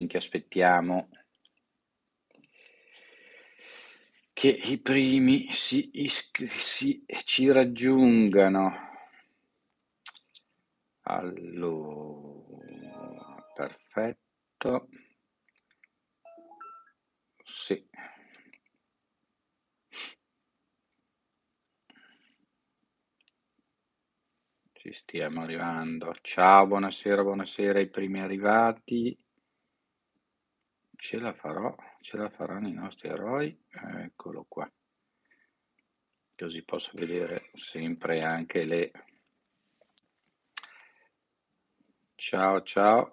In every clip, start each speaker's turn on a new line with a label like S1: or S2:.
S1: Minchia, aspettiamo che i primi si, isc- si ci raggiungano. Allora, perfetto. Sì. Ci stiamo arrivando. Ciao, buonasera, buonasera ai primi arrivati ce la farò, ce la faranno i nostri eroi, eccolo qua, così posso vedere sempre anche le... Ciao, ciao.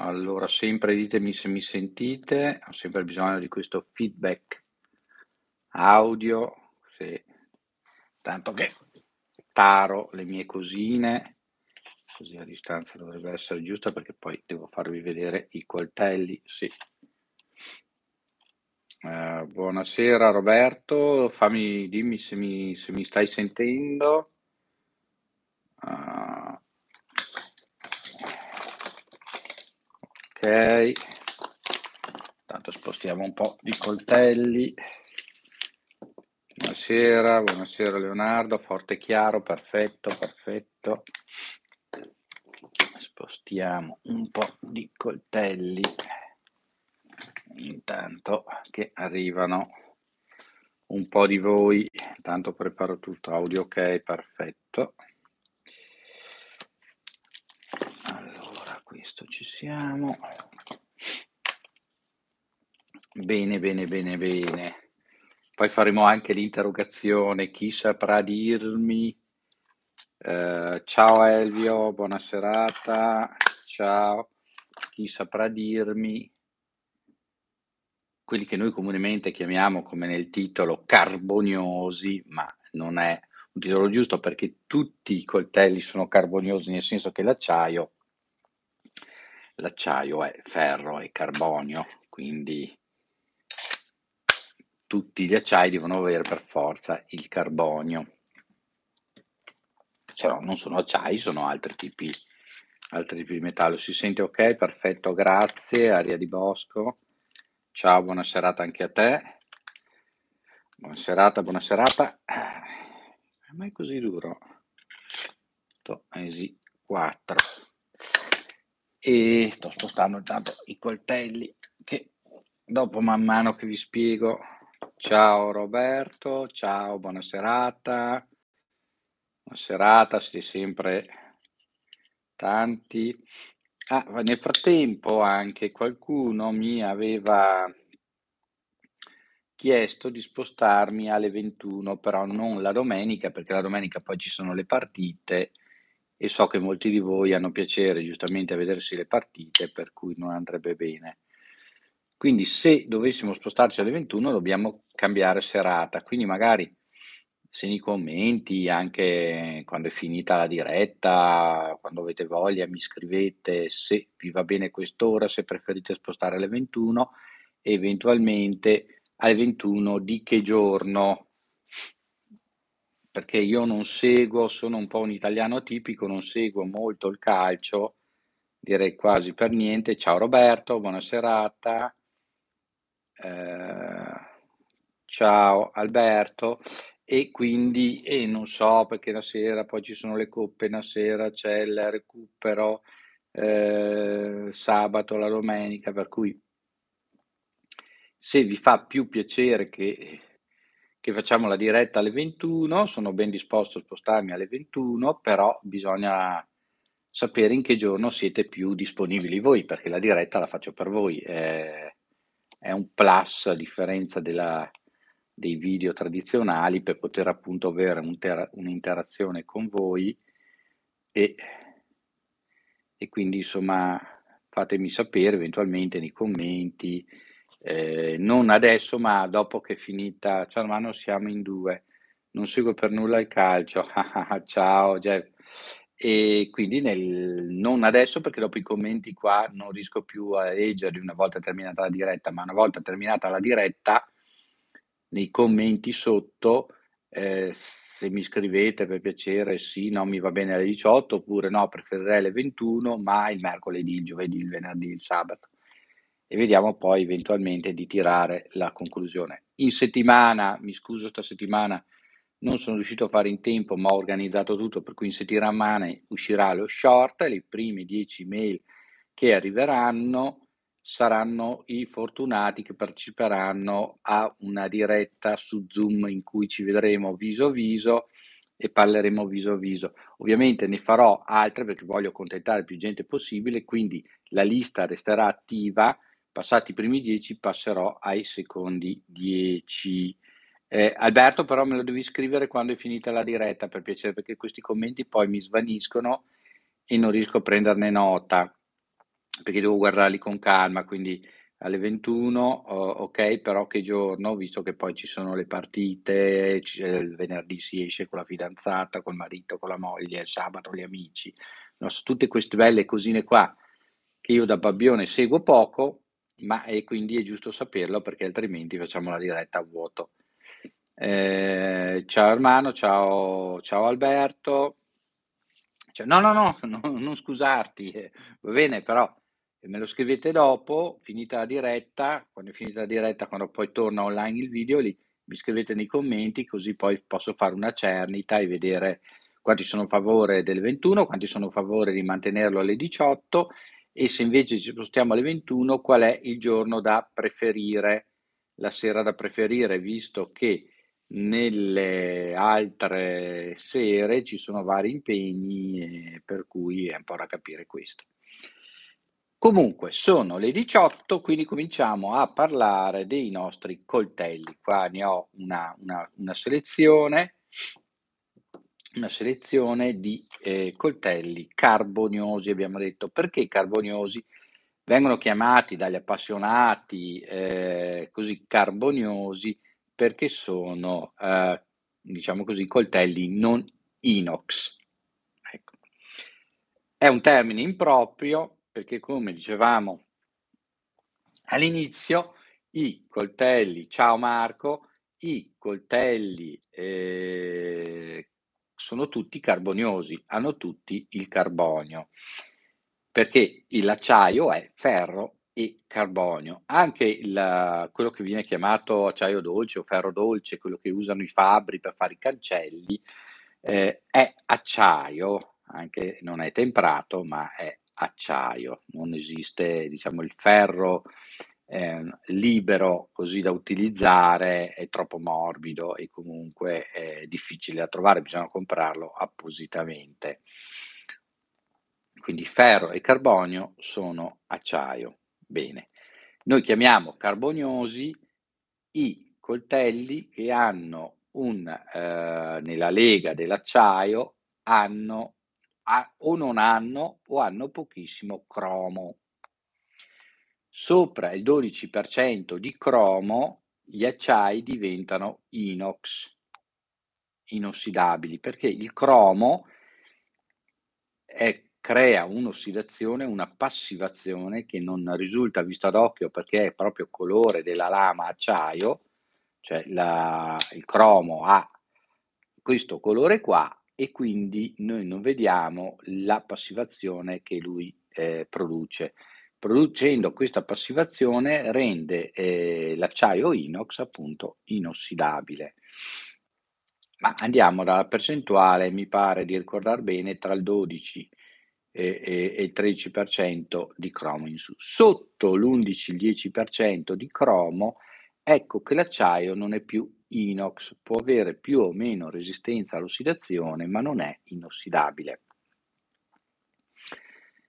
S1: Allora, sempre ditemi se mi sentite, ho sempre bisogno di questo feedback audio, se... tanto che taro le mie cosine così la distanza dovrebbe essere giusta perché poi devo farvi vedere i coltelli, sì. Eh, buonasera Roberto, fammi, dimmi se mi, se mi stai sentendo. Uh, ok, intanto spostiamo un po' di coltelli. Buonasera, buonasera Leonardo, forte e chiaro, perfetto, perfetto spostiamo un po' di coltelli intanto che arrivano un po' di voi intanto preparo tutto audio ok perfetto allora questo ci siamo bene bene bene bene poi faremo anche l'interrogazione chi saprà dirmi eh, ciao Elvio, buona serata. Ciao. Chi saprà dirmi quelli che noi comunemente chiamiamo come nel titolo carboniosi, ma non è un titolo giusto perché tutti i coltelli sono carboniosi, nel senso che l'acciaio, l'acciaio è ferro e carbonio, quindi tutti gli acciai devono avere per forza il carbonio acciaio, non sono acciai, sono altri tipi, altri tipi di metallo. Si sente ok? Perfetto, grazie. Aria di Bosco. Ciao, buona serata anche a te. Buona serata, buona serata. Ma è così duro. Esi eh 4. E sto spostando intanto i coltelli che dopo man mano che vi spiego. Ciao Roberto, ciao, buona serata serata, siete sempre tanti. Ah, nel frattempo anche qualcuno mi aveva chiesto di spostarmi alle 21, però non la domenica, perché la domenica poi ci sono le partite e so che molti di voi hanno piacere giustamente a vedersi le partite, per cui non andrebbe bene. Quindi se dovessimo spostarci alle 21 dobbiamo cambiare serata, quindi magari se nei commenti, anche quando è finita la diretta, quando avete voglia, mi scrivete se vi va bene quest'ora, se preferite spostare alle 21 eventualmente alle 21 di che giorno, perché io non seguo, sono un po' un italiano tipico, non seguo molto il calcio, direi quasi per niente. Ciao Roberto, buona serata. Eh, ciao Alberto e quindi eh, non so perché la sera poi ci sono le coppe, la sera c'è il recupero, eh, sabato, la domenica, per cui se vi fa più piacere che, che, facciamo la diretta alle 21, sono ben disposto a spostarmi alle 21, però bisogna sapere in che giorno siete più disponibili voi, perché la diretta la faccio per voi, è, è un plus a differenza della dei video tradizionali per poter appunto avere un'interazione con voi e, e, quindi insomma fatemi sapere eventualmente nei commenti, eh, non adesso ma dopo che è finita Ciarmano siamo in due, non seguo per nulla il calcio, ciao Jeff. E quindi nel, non adesso perché dopo i commenti qua non riesco più a leggerli una volta terminata la diretta, ma una volta terminata la diretta nei commenti sotto eh, se mi scrivete per piacere sì, non mi va bene alle 18 oppure no, preferirei alle 21, ma il mercoledì, il giovedì, il venerdì, il sabato. E vediamo poi eventualmente di tirare la conclusione. In settimana, mi scuso sta settimana, non sono riuscito a fare in tempo, ma ho organizzato tutto, per cui in settimana uscirà lo short, le prime 10 mail che arriveranno saranno i fortunati che parteciperanno a una diretta su Zoom in cui ci vedremo viso a viso e parleremo viso a viso. Ovviamente ne farò altre perché voglio accontentare più gente possibile, quindi la lista resterà attiva. Passati i primi dieci passerò ai secondi dieci. Eh, Alberto però me lo devi scrivere quando è finita la diretta per piacere perché questi commenti poi mi svaniscono e non riesco a prenderne nota perché devo guardarli con calma, quindi alle 21, oh, ok, però che giorno, visto che poi ci sono le partite, c- eh, il venerdì si esce con la fidanzata, col marito, con la moglie, il sabato gli amici, no, tutte queste belle cosine qua che io da babbione seguo poco, ma e quindi è giusto saperlo perché altrimenti facciamo la diretta a vuoto. Eh, ciao Armano, ciao, ciao Alberto. Cioè, no, no, no, no, non scusarti, eh, va bene, però e me lo scrivete dopo, finita la diretta, quando è finita la diretta, quando poi torna online il video, lì mi scrivete nei commenti così poi posso fare una cernita e vedere quanti sono a favore delle 21, quanti sono a favore di mantenerlo alle 18 e se invece ci spostiamo alle 21 qual è il giorno da preferire, la sera da preferire, visto che nelle altre sere ci sono vari impegni, eh, per cui è un po' da capire questo. Comunque sono le 18, quindi cominciamo a parlare dei nostri coltelli. Qua ne ho una, una, una selezione, una selezione di eh, coltelli carboniosi, abbiamo detto. Perché carboniosi? Vengono chiamati dagli appassionati eh, così carboniosi perché sono, eh, diciamo così, coltelli non inox. Ecco. È un termine improprio perché come dicevamo all'inizio, i coltelli, ciao Marco, i coltelli eh, sono tutti carboniosi, hanno tutti il carbonio, perché l'acciaio è ferro e carbonio. Anche il, quello che viene chiamato acciaio dolce o ferro dolce, quello che usano i fabbri per fare i cancelli, eh, è acciaio, anche non è temperato, ma è acciaio, non esiste diciamo, il ferro eh, libero così da utilizzare, è troppo morbido e comunque è difficile da trovare, bisogna comprarlo appositamente. Quindi ferro e carbonio sono acciaio. Bene, noi chiamiamo carboniosi i coltelli che hanno un, eh, nella lega dell'acciaio hanno ha, o non hanno o hanno pochissimo cromo. Sopra il 12% di cromo gli acciai diventano inox, inossidabili, perché il cromo è, crea un'ossidazione, una passivazione che non risulta vista d'occhio perché è proprio colore della lama acciaio, cioè la, il cromo ha questo colore qua, e quindi noi non vediamo la passivazione che lui eh, produce. Producendo questa passivazione rende eh, l'acciaio inox appunto inossidabile. Ma andiamo dalla percentuale, mi pare di ricordare bene, tra il 12 e, eh, e, e il 13% di cromo in su. Sotto l'11-10% di cromo Ecco che l'acciaio non è più inox, può avere più o meno resistenza all'ossidazione, ma non è inossidabile.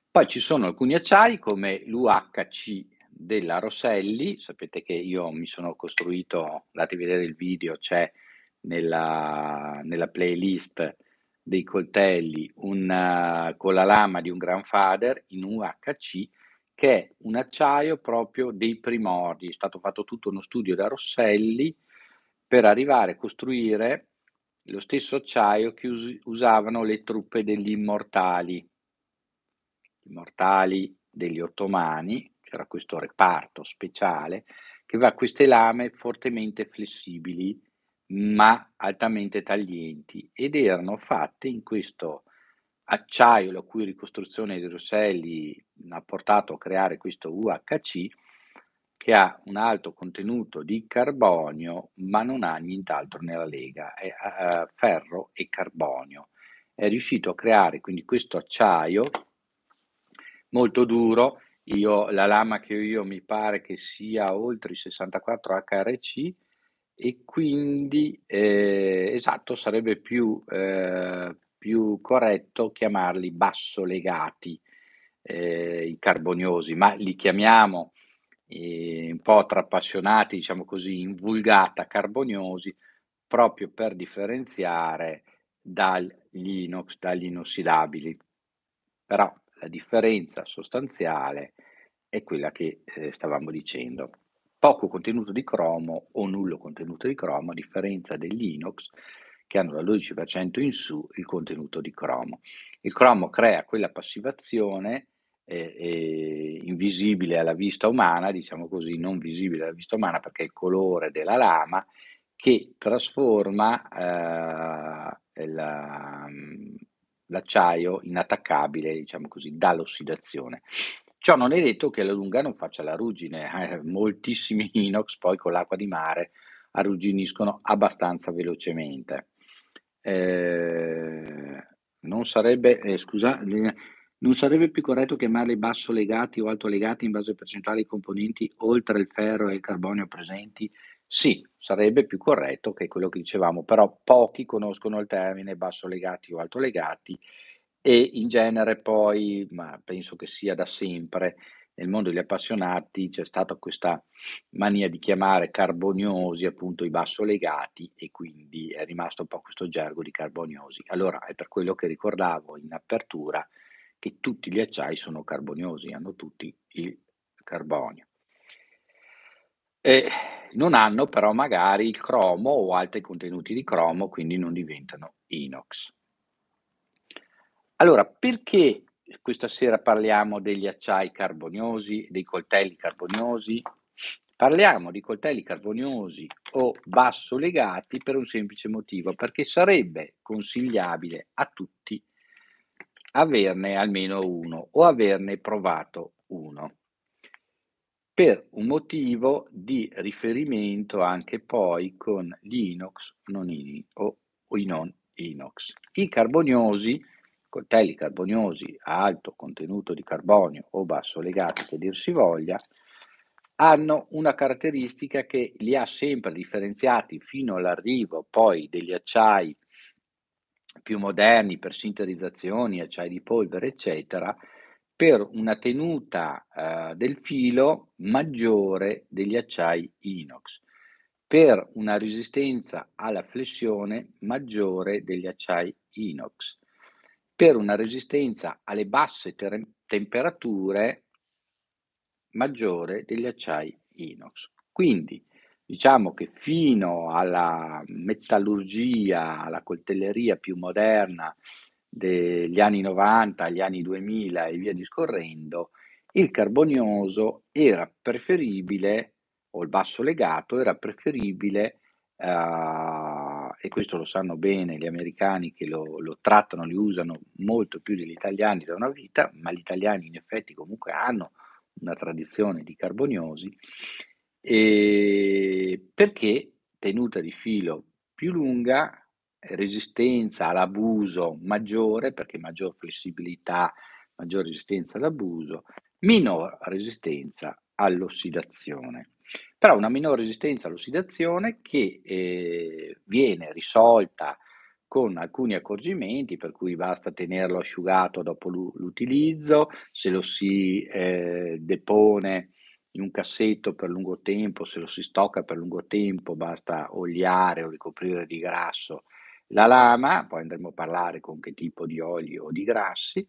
S1: Poi ci sono alcuni acciai come l'UHC della Rosselli, sapete che io mi sono costruito, andate a vedere il video, c'è nella, nella playlist dei coltelli una, eh, con la lama di un grandfather in UHC che è un acciaio proprio dei primordi. È stato fatto tutto uno studio da Rosselli per arrivare a costruire lo stesso acciaio che us- usavano le truppe degli immortali, gli immortali degli ottomani, c'era questo reparto speciale che aveva queste lame fortemente flessibili ma altamente taglienti ed erano fatte in questo acciaio, la cui ricostruzione di Rosselli ha portato a creare questo UHC, che ha un alto contenuto di carbonio, ma non ha nient'altro nella lega, è uh, ferro e carbonio. È riuscito a creare quindi questo acciaio molto duro. Io, la lama che ho io mi pare che sia oltre i 64 HRC e quindi eh, esatto sarebbe più eh, più corretto chiamarli bassolegati, eh, i carboniosi, ma li chiamiamo eh, un po' tra appassionati, diciamo così, in vulgata carboniosi, proprio per differenziare dagli inox, dagli inossidabili. Però la differenza sostanziale è quella che eh, stavamo dicendo. Poco contenuto di cromo o nullo contenuto di cromo, a differenza degli inox, che hanno dal 12% in su il contenuto di cromo. Il cromo crea quella passivazione eh, eh, invisibile alla vista umana, diciamo così, non visibile alla vista umana perché è il colore della lama che trasforma eh, la, l'acciaio inattaccabile, diciamo così, dall'ossidazione. Ciò non è detto che la lunga non faccia la ruggine, eh, moltissimi inox poi con l'acqua di mare arrugginiscono abbastanza velocemente. Eh, non, sarebbe, eh, scusa, non sarebbe più corretto chiamarli basso legati o alto legati in base alle percentuali componenti oltre il ferro e il carbonio presenti? Sì, sarebbe più corretto che quello che dicevamo, però pochi conoscono il termine basso legati o alto legati e in genere poi, ma penso che sia da sempre, nel mondo degli appassionati c'è stata questa mania di chiamare carboniosi appunto i basso legati e quindi è rimasto un po' questo gergo di carboniosi. Allora è per quello che ricordavo in apertura che tutti gli acciai sono carboniosi, hanno tutti il carbonio. E non hanno però magari il cromo o altri contenuti di cromo, quindi non diventano inox. Allora, perché questa sera parliamo degli acciai carboniosi, dei coltelli carboniosi. Parliamo di coltelli carboniosi o basso legati per un semplice motivo, perché sarebbe consigliabile a tutti averne almeno uno o averne provato uno per un motivo di riferimento anche poi con gli inox non ini, o, o i non inox. I carboniosi coltelli carboniosi a alto contenuto di carbonio o basso legato, che dir si voglia, hanno una caratteristica che li ha sempre differenziati fino all'arrivo poi degli acciai più moderni per sinterizzazioni, acciai di polvere, eccetera, per una tenuta eh, del filo maggiore degli acciai inox, per una resistenza alla flessione maggiore degli acciai inox per una resistenza alle basse ter- temperature maggiore degli acciai inox. Quindi diciamo che fino alla metallurgia, alla coltelleria più moderna degli anni 90, agli anni 2000 e via discorrendo, il carbonioso era preferibile, o il basso legato era preferibile eh, e questo lo sanno bene gli americani che lo, lo trattano, li usano molto più degli italiani da una vita, ma gli italiani in effetti comunque hanno una tradizione di carboniosi, perché tenuta di filo più lunga, resistenza all'abuso maggiore, perché maggior flessibilità, maggior resistenza all'abuso, minor resistenza all'ossidazione però una minore resistenza all'ossidazione che eh, viene risolta con alcuni accorgimenti, per cui basta tenerlo asciugato dopo l'utilizzo, se lo si eh, depone in un cassetto per lungo tempo, se lo si stocca per lungo tempo, basta oliare o ricoprire di grasso la lama, poi andremo a parlare con che tipo di olio o di grassi,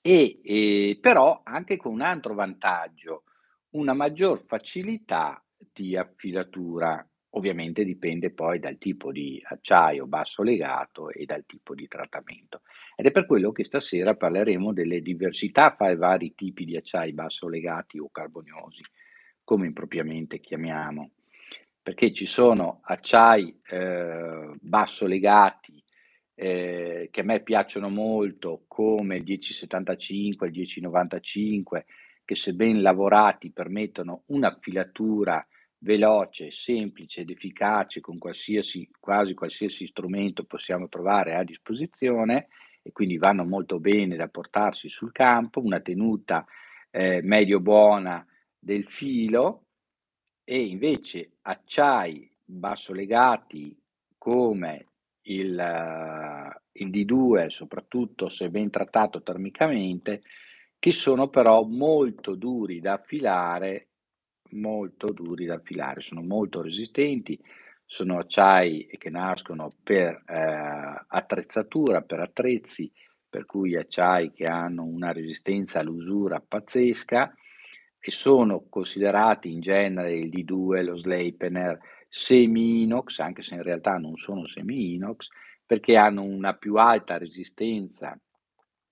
S1: e, eh, però anche con un altro vantaggio, una maggior facilità di affilatura. Ovviamente dipende poi dal tipo di acciaio basso legato e dal tipo di trattamento. Ed è per quello che stasera parleremo delle diversità fra i vari tipi di acciai basso legati o carboniosi, come impropriamente chiamiamo. Perché ci sono acciai eh, basso legati eh, che a me piacciono molto, come il 1075, il 1095 che se ben lavorati permettono una filatura veloce, semplice ed efficace con qualsiasi, quasi qualsiasi strumento possiamo trovare a disposizione e quindi vanno molto bene da portarsi sul campo, una tenuta eh, medio buona del filo e invece acciai basso legati come il, eh, il D2, soprattutto se ben trattato termicamente, che sono però molto duri da affilare, molto duri da affilare, sono molto resistenti, sono acciai che nascono per eh, attrezzatura, per attrezzi, per cui acciai che hanno una resistenza all'usura pazzesca e sono considerati in genere il D2, lo Sleipener, semi-inox, anche se in realtà non sono semi-inox, perché hanno una più alta resistenza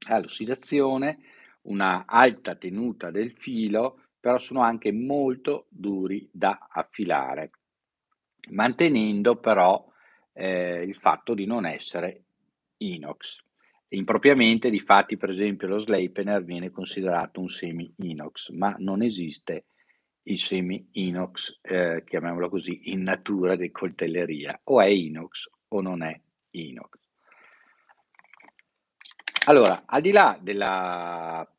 S1: all'ossidazione una alta tenuta del filo, però sono anche molto duri da affilare, mantenendo però eh, il fatto di non essere inox. Impropriamente, difatti, per esempio, lo Sleipener viene considerato un semi-inox, ma non esiste il semi-inox, eh, chiamiamolo così, in natura di coltelleria, o è inox o non è inox. Allora, al di là della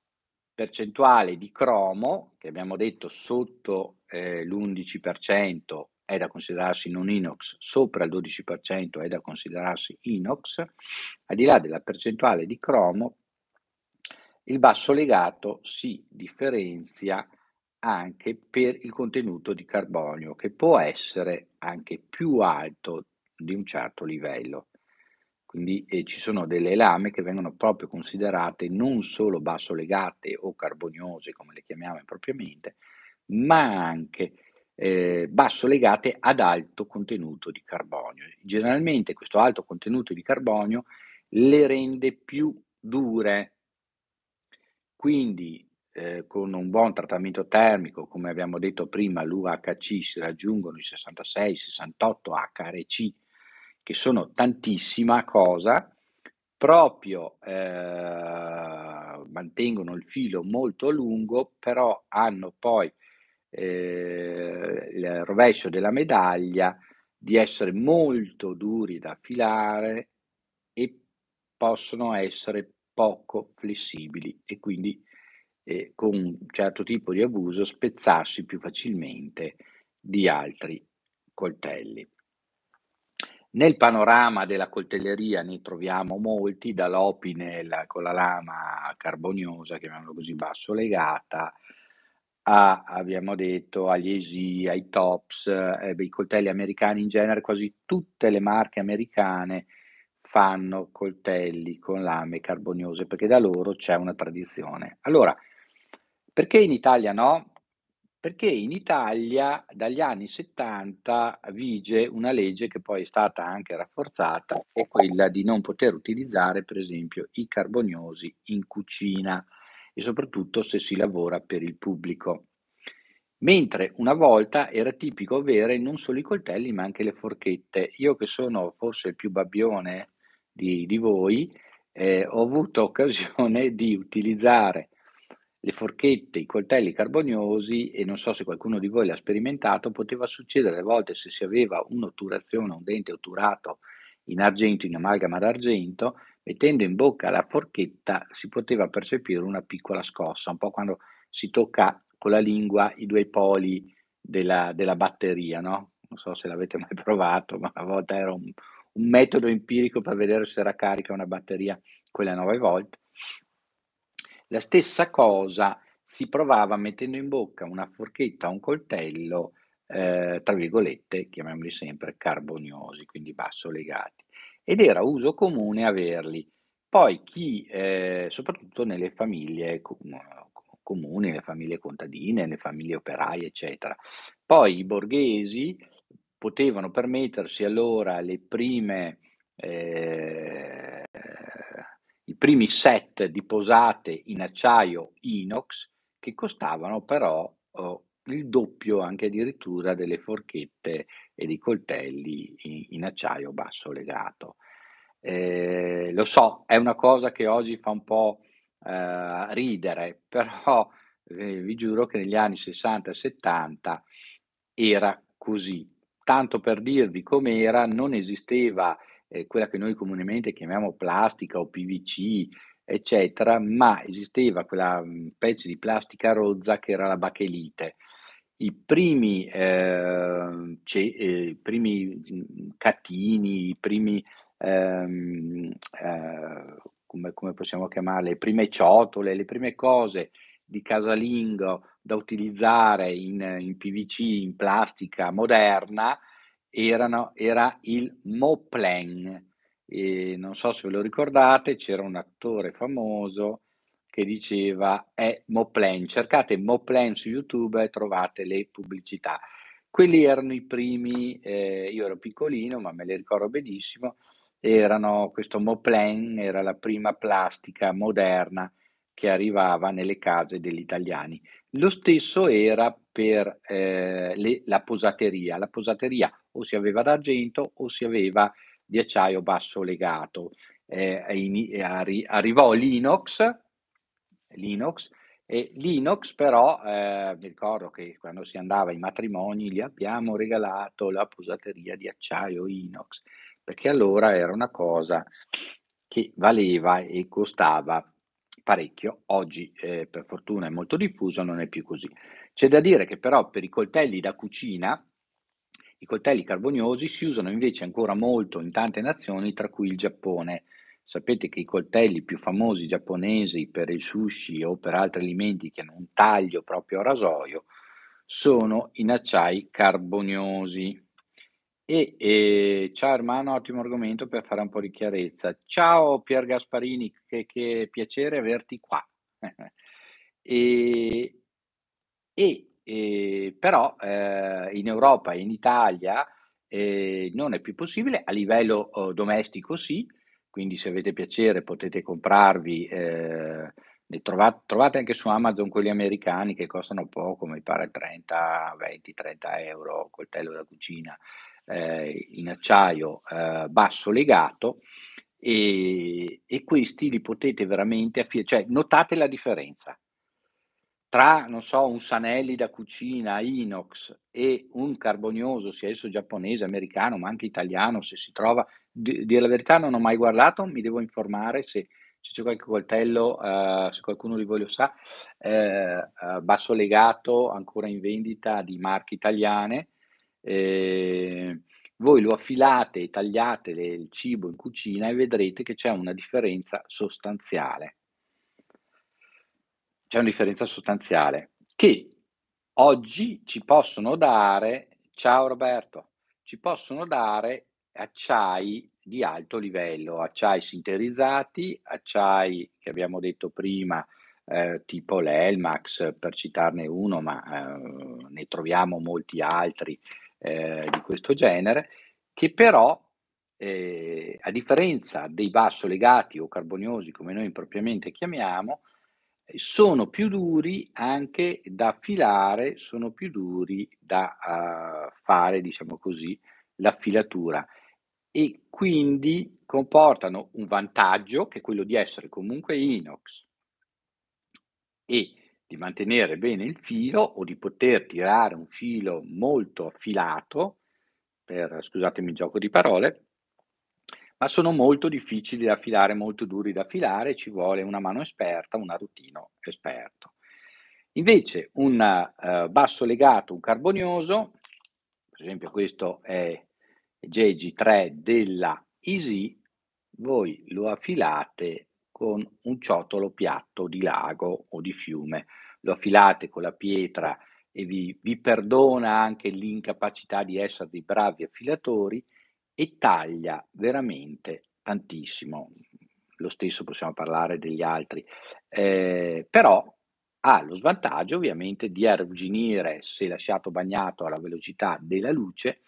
S1: percentuale di cromo, che abbiamo detto sotto eh, l'11% è da considerarsi non inox, sopra il 12% è da considerarsi inox, al di là della percentuale di cromo, il basso legato si differenzia anche per il contenuto di carbonio, che può essere anche più alto di un certo livello. Quindi eh, ci sono delle lame che vengono proprio considerate non solo basso legate o carboniose, come le chiamiamo impropriamente, ma anche eh, legate ad alto contenuto di carbonio. Generalmente questo alto contenuto di carbonio le rende più dure. Quindi eh, con un buon trattamento termico, come abbiamo detto prima, l'UHC si raggiungono i 66-68 HRC che sono tantissima cosa, proprio eh, mantengono il filo molto lungo, però hanno poi eh, il rovescio della medaglia di essere molto duri da filare e possono essere poco flessibili e quindi eh, con un certo tipo di abuso spezzarsi più facilmente di altri coltelli. Nel panorama della coltelleria ne troviamo molti, dall'opine con la lama carboniosa, chiamiamola così, basso legata, a, abbiamo detto, agli Esi, ai Tops, eh, i coltelli americani in genere, quasi tutte le marche americane fanno coltelli con lame carboniose perché da loro c'è una tradizione. Allora, perché in Italia no? Perché in Italia dagli anni 70 vige una legge che poi è stata anche rafforzata, è quella di non poter utilizzare per esempio i carboniosi in cucina e soprattutto se si lavora per il pubblico. Mentre una volta era tipico avere non solo i coltelli ma anche le forchette. Io che sono forse il più babbione di, di voi, eh, ho avuto occasione di utilizzare le forchette, i coltelli carboniosi e non so se qualcuno di voi l'ha sperimentato, poteva succedere a volte se si aveva un'otturazione, un dente otturato in argento, in amalgama d'argento, mettendo in bocca la forchetta si poteva percepire una piccola scossa, un po' quando si tocca con la lingua i due poli della, della batteria, no? Non so se l'avete mai provato, ma una volta era un, un metodo empirico per vedere se era carica una batteria quella 9 volt la stessa cosa si provava mettendo in bocca una forchetta o un coltello, eh, tra virgolette, chiamiamoli sempre carboniosi, quindi basso legati. Ed era uso comune averli. Poi chi, eh, soprattutto nelle famiglie comuni, le famiglie contadine, le famiglie operaie, eccetera. Poi i borghesi potevano permettersi allora le prime eh, primi set di posate in acciaio inox che costavano però oh, il doppio anche addirittura delle forchette e dei coltelli in, in acciaio basso legato. Eh, lo so, è una cosa che oggi fa un po' eh, ridere, però eh, vi giuro che negli anni 60 e 70 era così. Tanto per dirvi com'era, non esisteva eh, quella che noi comunemente chiamiamo plastica o PVC, eccetera, ma esisteva quella mh, pezzo di plastica rozza che era la bachelite. I primi, eh, ce, eh, primi catini, i primi, ehm, eh, come, come possiamo chiamarle, le prime ciotole, le prime cose di casalingo da utilizzare in, in PVC, in plastica moderna, erano, era il Moplan. E non so se ve lo ricordate, c'era un attore famoso che diceva è Moplan. Cercate Moplan su YouTube e trovate le pubblicità. Quelli erano i primi, eh, io ero piccolino, ma me li ricordo benissimo. Erano questo Moplan era la prima plastica moderna che arrivava nelle case degli italiani. Lo stesso era per eh, le, la posateria. La posateria o si aveva d'argento o si aveva di acciaio basso legato. Eh, eh arrivò Linux, Linux e Linux però, eh, mi ricordo che quando si andava ai matrimoni gli abbiamo regalato la posateria di acciaio Inox, perché allora era una cosa che valeva e costava parecchio, oggi eh, per fortuna è molto diffuso, non è più così. C'è da dire che però per i coltelli da cucina, i coltelli carboniosi si usano invece ancora molto in tante nazioni, tra cui il Giappone. Sapete che i coltelli più famosi giapponesi per il sushi o per altri alimenti che hanno un taglio proprio a rasoio sono in acciai carboniosi. E, e, ciao Ermano, ottimo argomento per fare un po' di chiarezza. Ciao Pier Gasparini, che, che piacere averti qua. e, e eh, però eh, in Europa e in Italia eh, non è più possibile, a livello oh, domestico sì, quindi se avete piacere potete comprarvi, ehm, trovate, trovate, anche su Amazon quelli americani che costano poco, mi pare 30, 20, 30 euro, coltello da cucina ehm, in acciaio ehm, basso legato. E, e, questi li potete veramente affidare, cioè notate la differenza tra, non so, un Sanelli da cucina, Inox e un carbonioso, sia esso giapponese, americano, ma anche italiano, se si trova, di, dire la verità non ho mai guardato, mi devo informare se, se c'è qualche coltello, eh, se qualcuno di voi lo sa, eh, eh basso legato, ancora in vendita di marche italiane. Eh, voi lo affilate e tagliate le, il cibo in cucina e vedrete che c'è una differenza sostanziale c'è una differenza sostanziale che oggi ci possono dare, ciao Roberto, ci possono dare acciai di alto livello, acciai sintetizzati, acciai che abbiamo detto prima eh, tipo l'Elmax per citarne uno, ma eh, ne troviamo molti altri eh, di questo genere, che però eh, a differenza dei basso legati o carboniosi come noi impropriamente chiamiamo, sono più duri anche da affilare, sono più duri da uh, fare, diciamo così, la filatura e quindi comportano un vantaggio che è quello di essere comunque inox e di mantenere bene il filo o di poter tirare un filo molto affilato, per, scusatemi il gioco di parole, ma sono molto difficili da filare, molto duri da filare, ci vuole una mano esperta, un arutino esperto. Invece un eh, basso legato, un carbonioso, per esempio questo è JG3 della Easy, voi lo affilate con un ciotolo piatto di lago o di fiume, lo affilate con la pietra e vi, vi perdona anche l'incapacità di essere dei bravi affilatori, e taglia veramente tantissimo. Lo stesso possiamo parlare degli altri, ehm, però ha lo svantaggio ovviamente di arrugginire se lasciato bagnato alla velocità della luce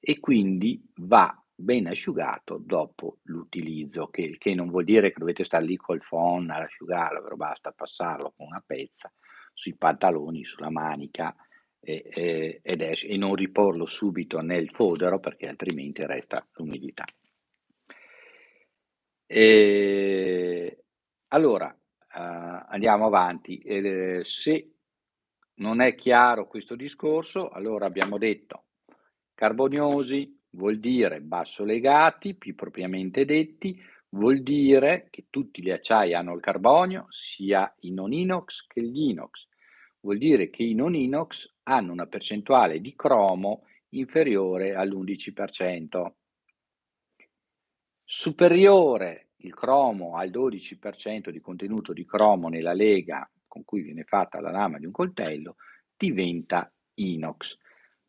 S1: e quindi va ben asciugato dopo l'utilizzo, che il che non vuol dire che dovete stare lì col phon ad asciugarlo, però basta passarlo con una pezza sui pantaloni, sulla manica e, e, ed esce, e non riporlo subito nel fodero perché altrimenti resta l'umidità. E, allora, Uh, andiamo avanti. Eh, se non è chiaro questo discorso, allora abbiamo detto carboniosi vuol dire basso legati, più propriamente detti, vuol dire che tutti gli acciai hanno il carbonio, sia i non inox che gli inox. Vuol dire che i non inox hanno una percentuale di cromo inferiore all'11%. Superiore il cromo al 12% di contenuto di cromo nella lega con cui viene fatta la lama di un coltello, diventa inox.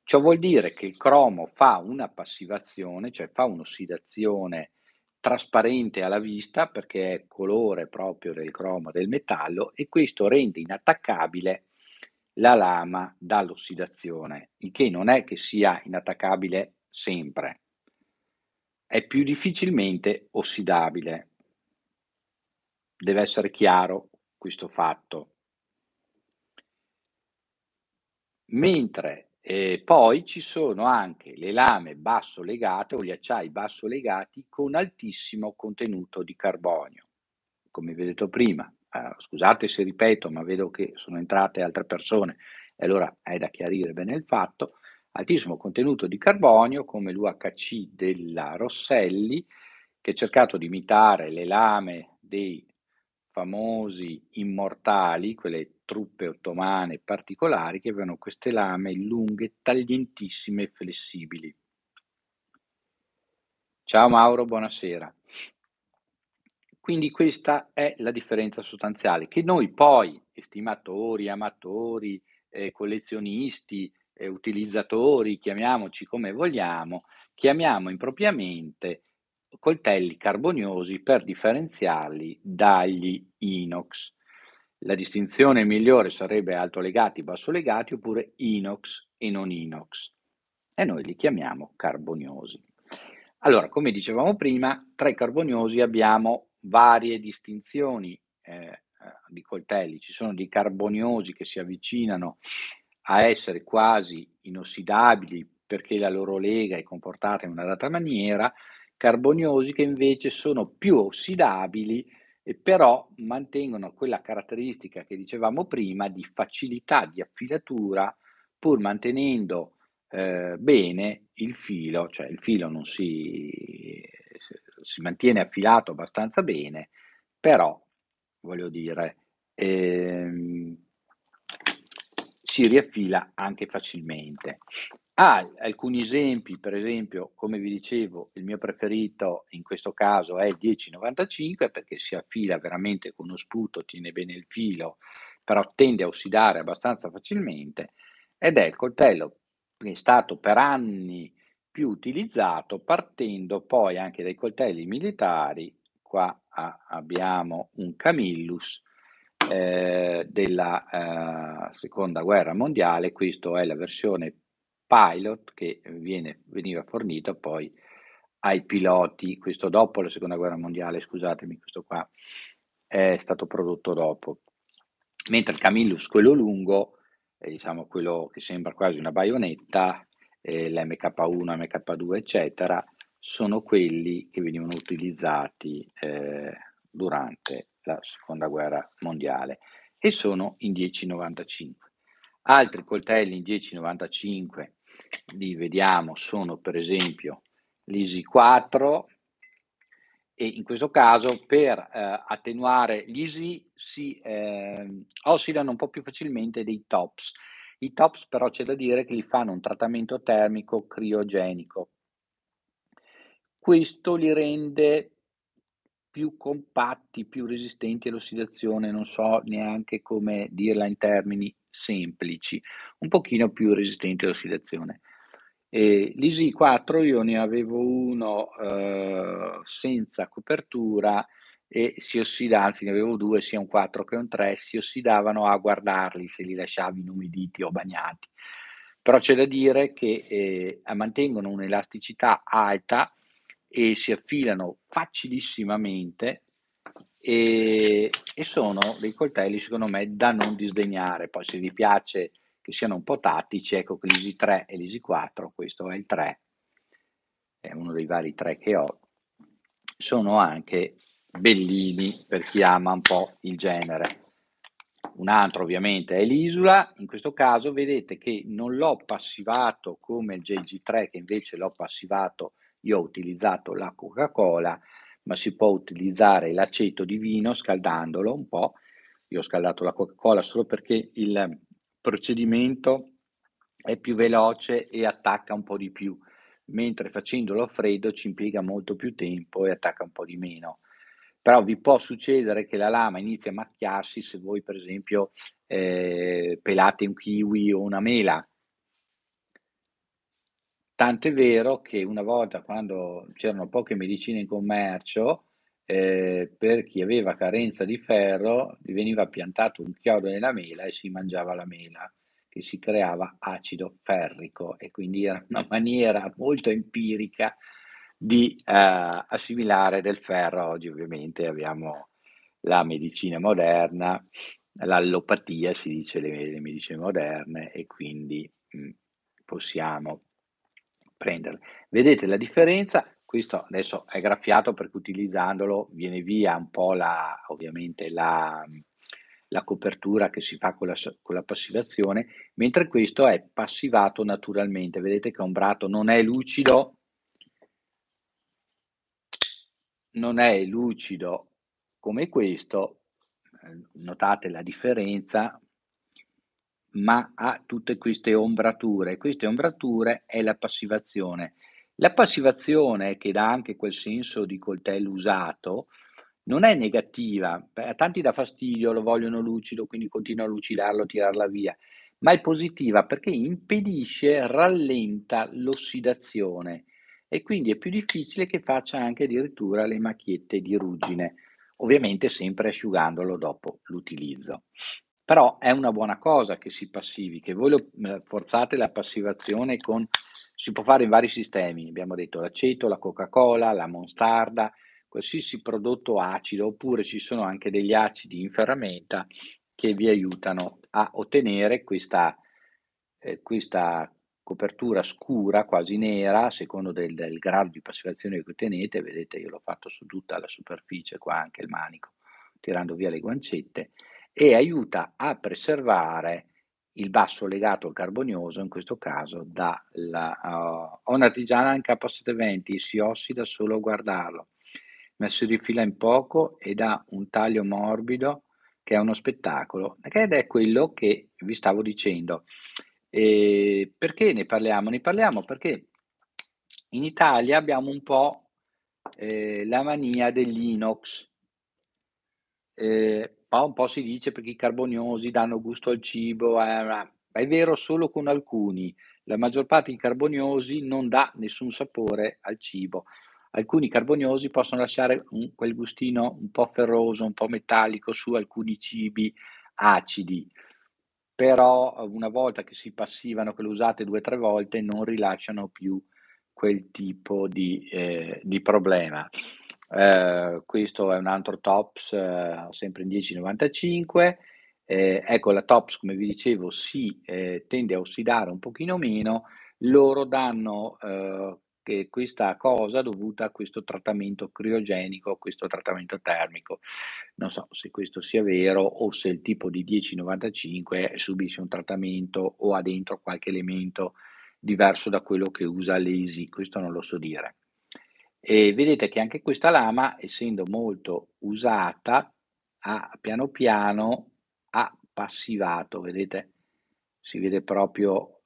S1: Ciò vuol dire che il cromo fa una passivazione, cioè fa un'ossidazione trasparente alla vista perché è colore proprio del cromo del metallo e questo rende inattaccabile la lama dall'ossidazione, il che non è che sia inattaccabile sempre, è più difficilmente ossidabile. Deve essere chiaro questo fatto. Mentre eh, poi ci sono anche le lame basso legate o gli acciai basso legati con altissimo contenuto di carbonio, come vi ho detto prima, eh, scusate se ripeto, ma vedo che sono entrate altre persone e allora è da chiarire bene il fatto, altissimo contenuto di carbonio come l'UHC della Rosselli, che ha cercato di imitare le lame dei famosi immortali, quelle truppe ottomane particolari che avevano queste lame lunghe, taglientissime e flessibili. Ciao Mauro, buonasera. Quindi questa è la differenza sostanziale, che noi poi, estimatori, amatori, eh, collezionisti, eh, utilizzatori, chiamiamoci come vogliamo, chiamiamo impropriamente coltelli carboniosi per differenziarli dagli inox. La distinzione migliore sarebbe altolegati, bassolegati oppure inox e non inox. E noi li chiamiamo carboniosi. Allora, come dicevamo prima, tra i carboniosi abbiamo varie distinzioni eh, eh, di coltelli, ci sono dei carboniosi che si avvicinano a essere quasi inossidabili perché la loro lega è comportata in una data maniera, carboniosi che invece sono più ossidabili e però mantengono quella caratteristica che dicevamo prima di facilità di affilatura pur mantenendo eh, bene il filo, cioè il filo non si si mantiene affilato abbastanza bene, però voglio dire, ehm, si riaffila anche facilmente. Ah, alcuni esempi, per esempio, come vi dicevo, il mio preferito in questo caso è il 1095 perché si affila veramente con uno sputo, tiene bene il filo, però tende a ossidare abbastanza facilmente ed è il coltello che è stato per anni più utilizzato partendo poi anche dai coltelli militari, qua a, abbiamo un Camillus eh, della eh, seconda guerra mondiale, questa è la versione pilot che viene, veniva fornita poi ai piloti, questo dopo la seconda guerra mondiale, scusatemi, questo qua è stato prodotto dopo. Mentre il Camillus, quello lungo, eh, diciamo quello che sembra quasi una baionetta, eh, l'MK1, MK2, eccetera, sono quelli che venivano utilizzati eh, durante la seconda guerra mondiale e sono in 1095. Altri coltelli in 1095 li vediamo sono per esempio l'ISI 4 e in questo caso per eh, attenuare gli ISI si eh, oscillano un po' più facilmente dei tops i TOPS però c'è da dire che gli fanno un trattamento termico criogenico. Questo li rende più compatti, più resistenti all'ossidazione, non so neanche come dirla in termini semplici, un pochino più resistenti all'ossidazione. E l'ISI 4 io ne avevo uno eh, senza copertura e si ossidavano, anzi ne avevo due, sia un 4 che un 3, si ossidavano a guardarli se li lasciavi inumiditi o bagnati. Però c'è da dire che eh, mantengono un'elasticità alta e si affilano facilissimamente e, e, sono dei coltelli secondo me da non disdegnare. Poi se vi piace che siano un po' tattici, ecco che l'ISI 3 e l'ISI 4, questo è il 3, è uno dei vari 3 che ho, sono anche Bellini, per chi ama un po' il genere. Un altro ovviamente è l'Isola, in questo caso vedete che non l'ho passivato come il JG3 che invece l'ho passivato, io ho utilizzato la Coca-Cola, ma si può utilizzare l'aceto di vino scaldandolo un po'. Io ho scaldato la Coca-Cola solo perché il procedimento è più veloce e attacca un po' di più, mentre facendolo a freddo ci impiega molto più tempo e attacca un po' di meno però vi può succedere che la lama inizi a macchiarsi se voi per esempio eh, pelate un kiwi o una mela. Tant'è vero che una volta quando c'erano poche medicine in commercio, eh, per chi aveva carenza di ferro, gli veniva piantato un chiodo nella mela e si mangiava la mela, che si creava acido ferrico e quindi era una maniera molto empirica di eh, assimilare del ferro. Oggi ovviamente abbiamo la medicina moderna, l'allopatia si dice le, le medicine moderne e quindi mh, mm, possiamo prenderle. Vedete la differenza? Questo adesso è graffiato perché utilizzandolo viene via un po' la, ovviamente la, la copertura che si fa con la, con la, passivazione, mentre questo è passivato naturalmente. Vedete che un brato non è lucido, non è lucido come questo, eh, notate la differenza, ma ha tutte queste ombrature. Queste ombrature è la passivazione. La passivazione, che dà anche quel senso di coltello usato, non è negativa. A tanti dà fastidio, lo vogliono lucido, quindi continua a lucidarlo, a tirarla via. Ma è positiva perché impedisce, rallenta l'ossidazione e quindi è più difficile che faccia anche addirittura le macchiette di ruggine, ovviamente sempre asciugandolo dopo l'utilizzo. Però è una buona cosa che si passivi, che voi lo, eh, forzate la passivazione con, si può fare in vari sistemi, abbiamo detto l'aceto, la Coca-Cola, la mostarda, qualsiasi prodotto acido, oppure ci sono anche degli acidi in ferramenta che vi aiutano a ottenere questa, eh, questa copertura scura, quasi nera, a secondo del, del, grado di passivazione che tenete, vedete io l'ho fatto su tutta la superficie, qua anche il manico, tirando via le guancette, e aiuta a preservare il basso legato al carbonioso, in questo caso, dalla uh, oh, artigiana anche a posto 20, si ossida solo a guardarlo, ma si rifila in poco ed ha un taglio morbido che è uno spettacolo, ed è quello che vi stavo dicendo e ehm, perché ne parliamo? Ne parliamo perché in Italia abbiamo un po' eh, la mania degli inox. Eh, un po' si dice perché i carboniosi danno gusto al cibo, eh, è vero solo con alcuni. La maggior parte dei carboniosi non dà nessun sapore al cibo. Alcuni carboniosi possono lasciare un, quel gustino un po' ferroso, un po' metallico su alcuni cibi acidi però uhm, una volta che si passivano, che lo usate due o tre volte, non rilasciano più quel tipo di, eh, di problema. Eh, questo è un altro TOPS, eh, sempre in 10,95. Ehm, ecco, la TOPS, come vi dicevo, si ehm, tende a ossidare un pochino meno, loro danno ehm, che questa cosa dovuta a questo trattamento criogenico, a questo trattamento termico. Non so se questo sia vero o se il tipo di 1095 subisce un trattamento o ha dentro qualche elemento diverso da quello che usa l'ESI, questo non lo so dire. E vedete che anche questa lama, essendo molto usata, ha piano piano ha passivato, vedete? Si vede proprio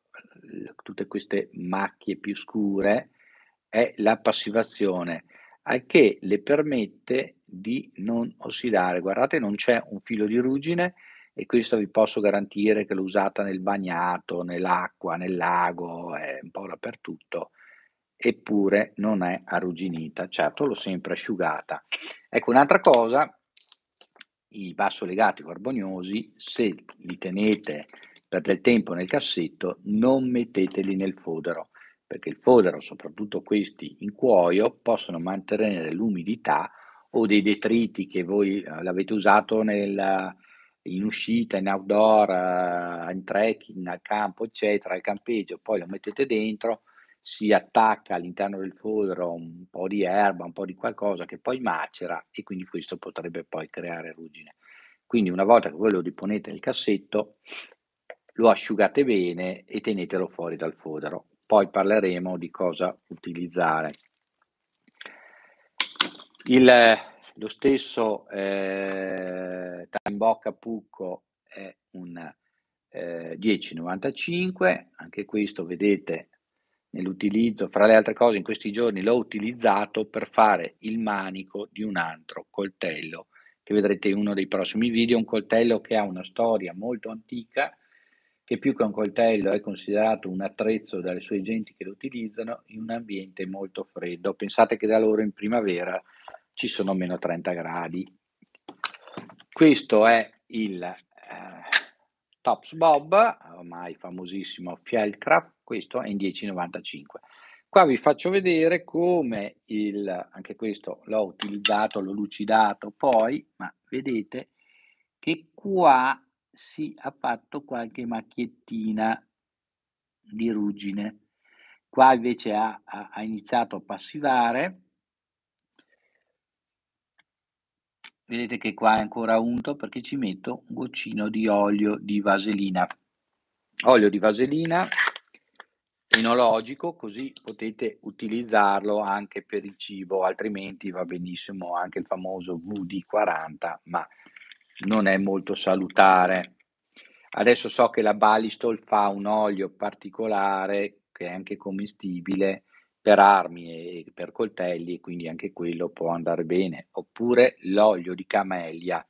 S1: eh, tutte queste macchie più scure, è la passivazione che le permette di non ossidare. Guardate, non c'è un filo di ruggine e questo vi posso garantire che l'ho usata nel bagnato, nell'acqua, nel lago, è un po' dappertutto, eppure non è arrugginita. Certo, l'ho sempre asciugata. Ecco, un'altra cosa, i bassolegati carboniosi, se li tenete per del tempo nel cassetto, non metteteli nel fodero perché il fodero, soprattutto questi in cuoio, possono mantenere l'umidità o dei detriti che voi eh, l'avete usato nel, in uscita, in outdoor, eh, in trekking, al campo, eccetera, al campeggio, poi lo mettete dentro, si attacca all'interno del fodero un po' di erba, un po' di qualcosa che poi macera e quindi questo potrebbe poi creare ruggine. Quindi una volta che voi lo riponete nel cassetto, lo asciugate bene e tenetelo fuori dal fodero. Poi parleremo di cosa utilizzare. Il, lo stesso eh, Tambocca Pucco è un eh, 1095, anche questo vedete nell'utilizzo, fra le altre cose in questi giorni l'ho utilizzato per fare il manico di un altro coltello che vedrete in uno dei prossimi video, un coltello che ha una storia molto antica che più che un coltello è considerato un attrezzo dalle sue genti che lo utilizzano in un ambiente molto freddo. Pensate che da loro in primavera ci sono meno 30 gradi. Questo è il eh, Tops Bob, ormai famosissimo Fieldcraft, questo è in 1095. Qua vi faccio vedere come il, anche questo l'ho utilizzato, l'ho lucidato poi, ma vedete che qua si ha fatto qualche macchiettina di ruggine. Qua invece ha, ha, ha iniziato a passivare. Vedete che qua è ancora unto perché ci metto un goccino di olio di vaselina. Olio di vaselina enologico, così potete utilizzarlo anche per il cibo, altrimenti va benissimo anche il famoso VD40, ma non è molto salutare. Adesso so che la Balistol fa un olio particolare che è anche commestibile per armi e per coltelli, quindi anche quello può andare bene, oppure l'olio di camellia,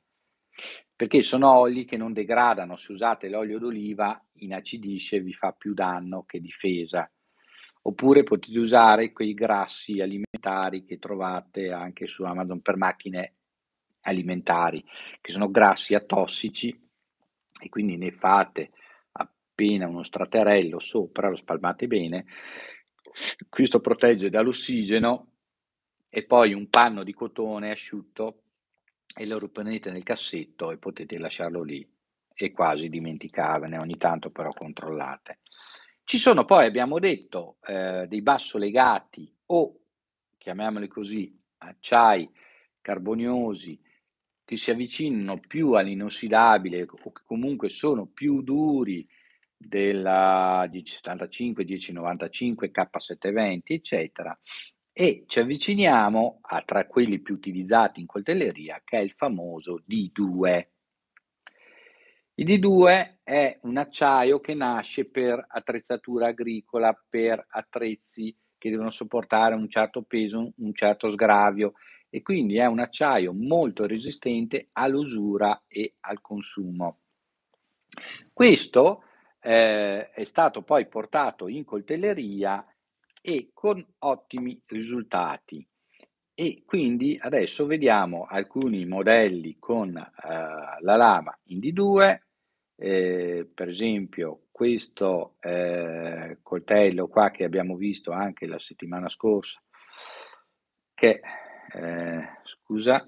S1: perché sono oli che non degradano, se usate l'olio d'oliva inacidisce, e vi fa più danno che difesa. Oppure potete usare quei grassi alimentari che trovate anche su Amazon per macchine alimentari, che sono grassi atossici e quindi ne fate appena uno straterello sopra, lo spalmate bene, questo protegge dall'ossigeno e poi un panno di cotone asciutto e lo riponete nel cassetto e potete lasciarlo lì e quasi dimenticarvene, ogni tanto però controllate. Ci sono poi, abbiamo detto, eh, dei bassolegati o, chiamiamoli così, acciai carboniosi che si avvicinano più all'inossidabile o che comunque sono più duri della 1075, 1095, K720, eccetera, e ci avviciniamo a tra quelli più utilizzati in coltelleria, che è il famoso D2. Il D2 è un acciaio che nasce per attrezzatura agricola, per attrezzi che devono sopportare un certo peso, un certo sgravio e quindi è un acciaio molto resistente all'usura e al consumo. Questo eh, è stato poi portato in coltelleria e con ottimi risultati. E quindi adesso vediamo alcuni modelli con eh, la lama in d 2, eh, per esempio questo eh, coltello qua che abbiamo visto anche la settimana scorsa, che eh, scusa,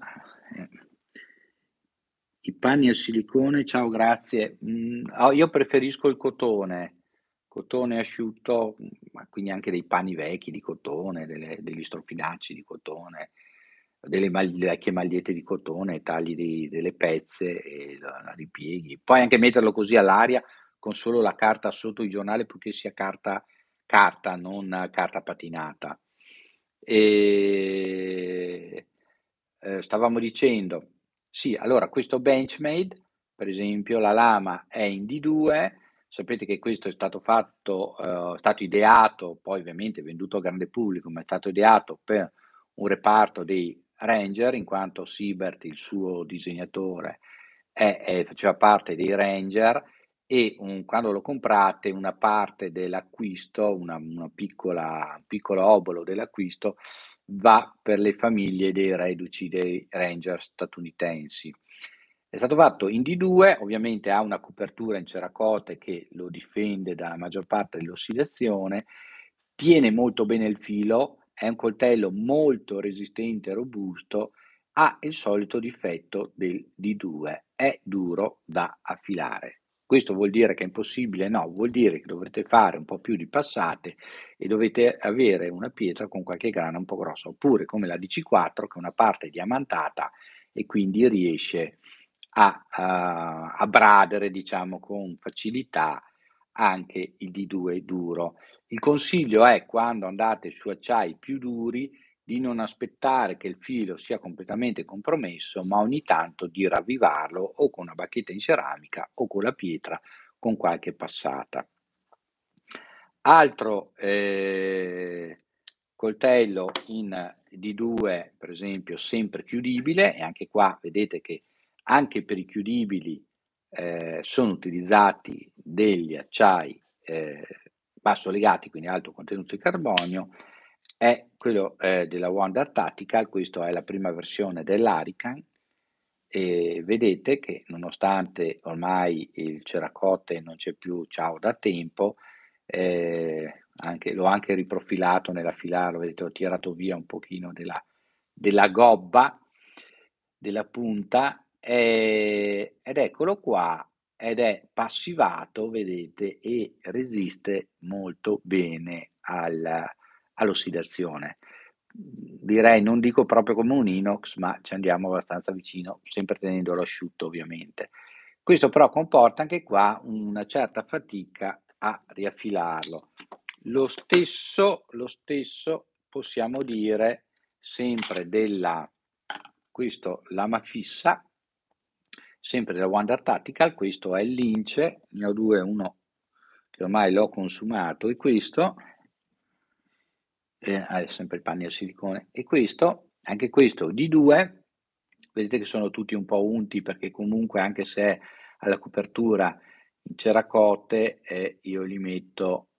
S1: i panni al silicone, ciao, grazie. Mm, oh, io preferisco il cotone, cotone asciutto, ma quindi anche dei panni vecchi di cotone, delle, degli strofinacci di cotone, delle maglie, vecchie magliette di cotone, tagli di, delle pezze e la ripieghi. Poi anche metterlo così all'aria con solo la carta sotto il giornale, purché sia carta, carta non carta patinata. E eh, stavamo dicendo, sì, allora questo benchmade, per esempio, la lama è in D2, sapete che questo è stato fatto, eh, stato ideato, poi ovviamente venduto al grande pubblico, ma è stato ideato per un reparto dei Ranger, in quanto Siebert, il suo disegnatore, è, è, faceva parte dei Ranger e un, quando lo comprate una parte dell'acquisto, una, una piccola, un piccolo obolo dell'acquisto va per le famiglie dei reduci dei ranger statunitensi. È stato fatto in D2, ovviamente ha una copertura in ceracote che lo difende dalla maggior parte dell'ossidazione, tiene molto bene il filo, è un coltello molto resistente e robusto, ha il solito difetto del D2, è duro da affilare. Questo vuol dire che è impossibile? No, vuol dire che dovrete fare un po' più di passate e dovete avere una pietra con qualche grana un po' grossa, oppure come la DC4 che è una parte diamantata e quindi riesce a, a, a bradere diciamo con facilità anche il D2 duro. Il consiglio è quando andate su acciai più duri di non aspettare che il filo sia completamente compromesso, ma ogni tanto di ravvivarlo o con una bacchetta in ceramica o con la pietra con qualche passata. Altro eh, coltello in D2, per esempio, sempre chiudibile, e anche qua vedete che anche per i chiudibili eh, sono utilizzati degli acciai eh, basso legati, quindi alto contenuto di carbonio, è quello eh, della Wonder Tactical, questa è la prima versione dell'Arican e vedete che nonostante ormai il Ceracote non c'è più ciao da tempo, eh, anche, l'ho anche riprofilato nella filare, vedete ho tirato via un pochino della, della gobba, della punta, eh, ed eccolo qua, ed è passivato, vedete, e resiste molto bene al all'ossidazione. Direi, non dico proprio come un inox, ma ci andiamo abbastanza vicino, sempre tenendolo asciutto ovviamente. Questo però comporta anche qua una certa fatica a riaffilarlo. Lo stesso, lo stesso possiamo dire sempre della questo lama fissa, sempre della Wonder Tactical, questo è lince, ne ho due, uno che ormai l'ho consumato e questo eh, hai sempre il panni al silicone. E questo, anche questo, di due, vedete che sono tutti un po' unti perché comunque anche se alla copertura in ceracote eh, io li metto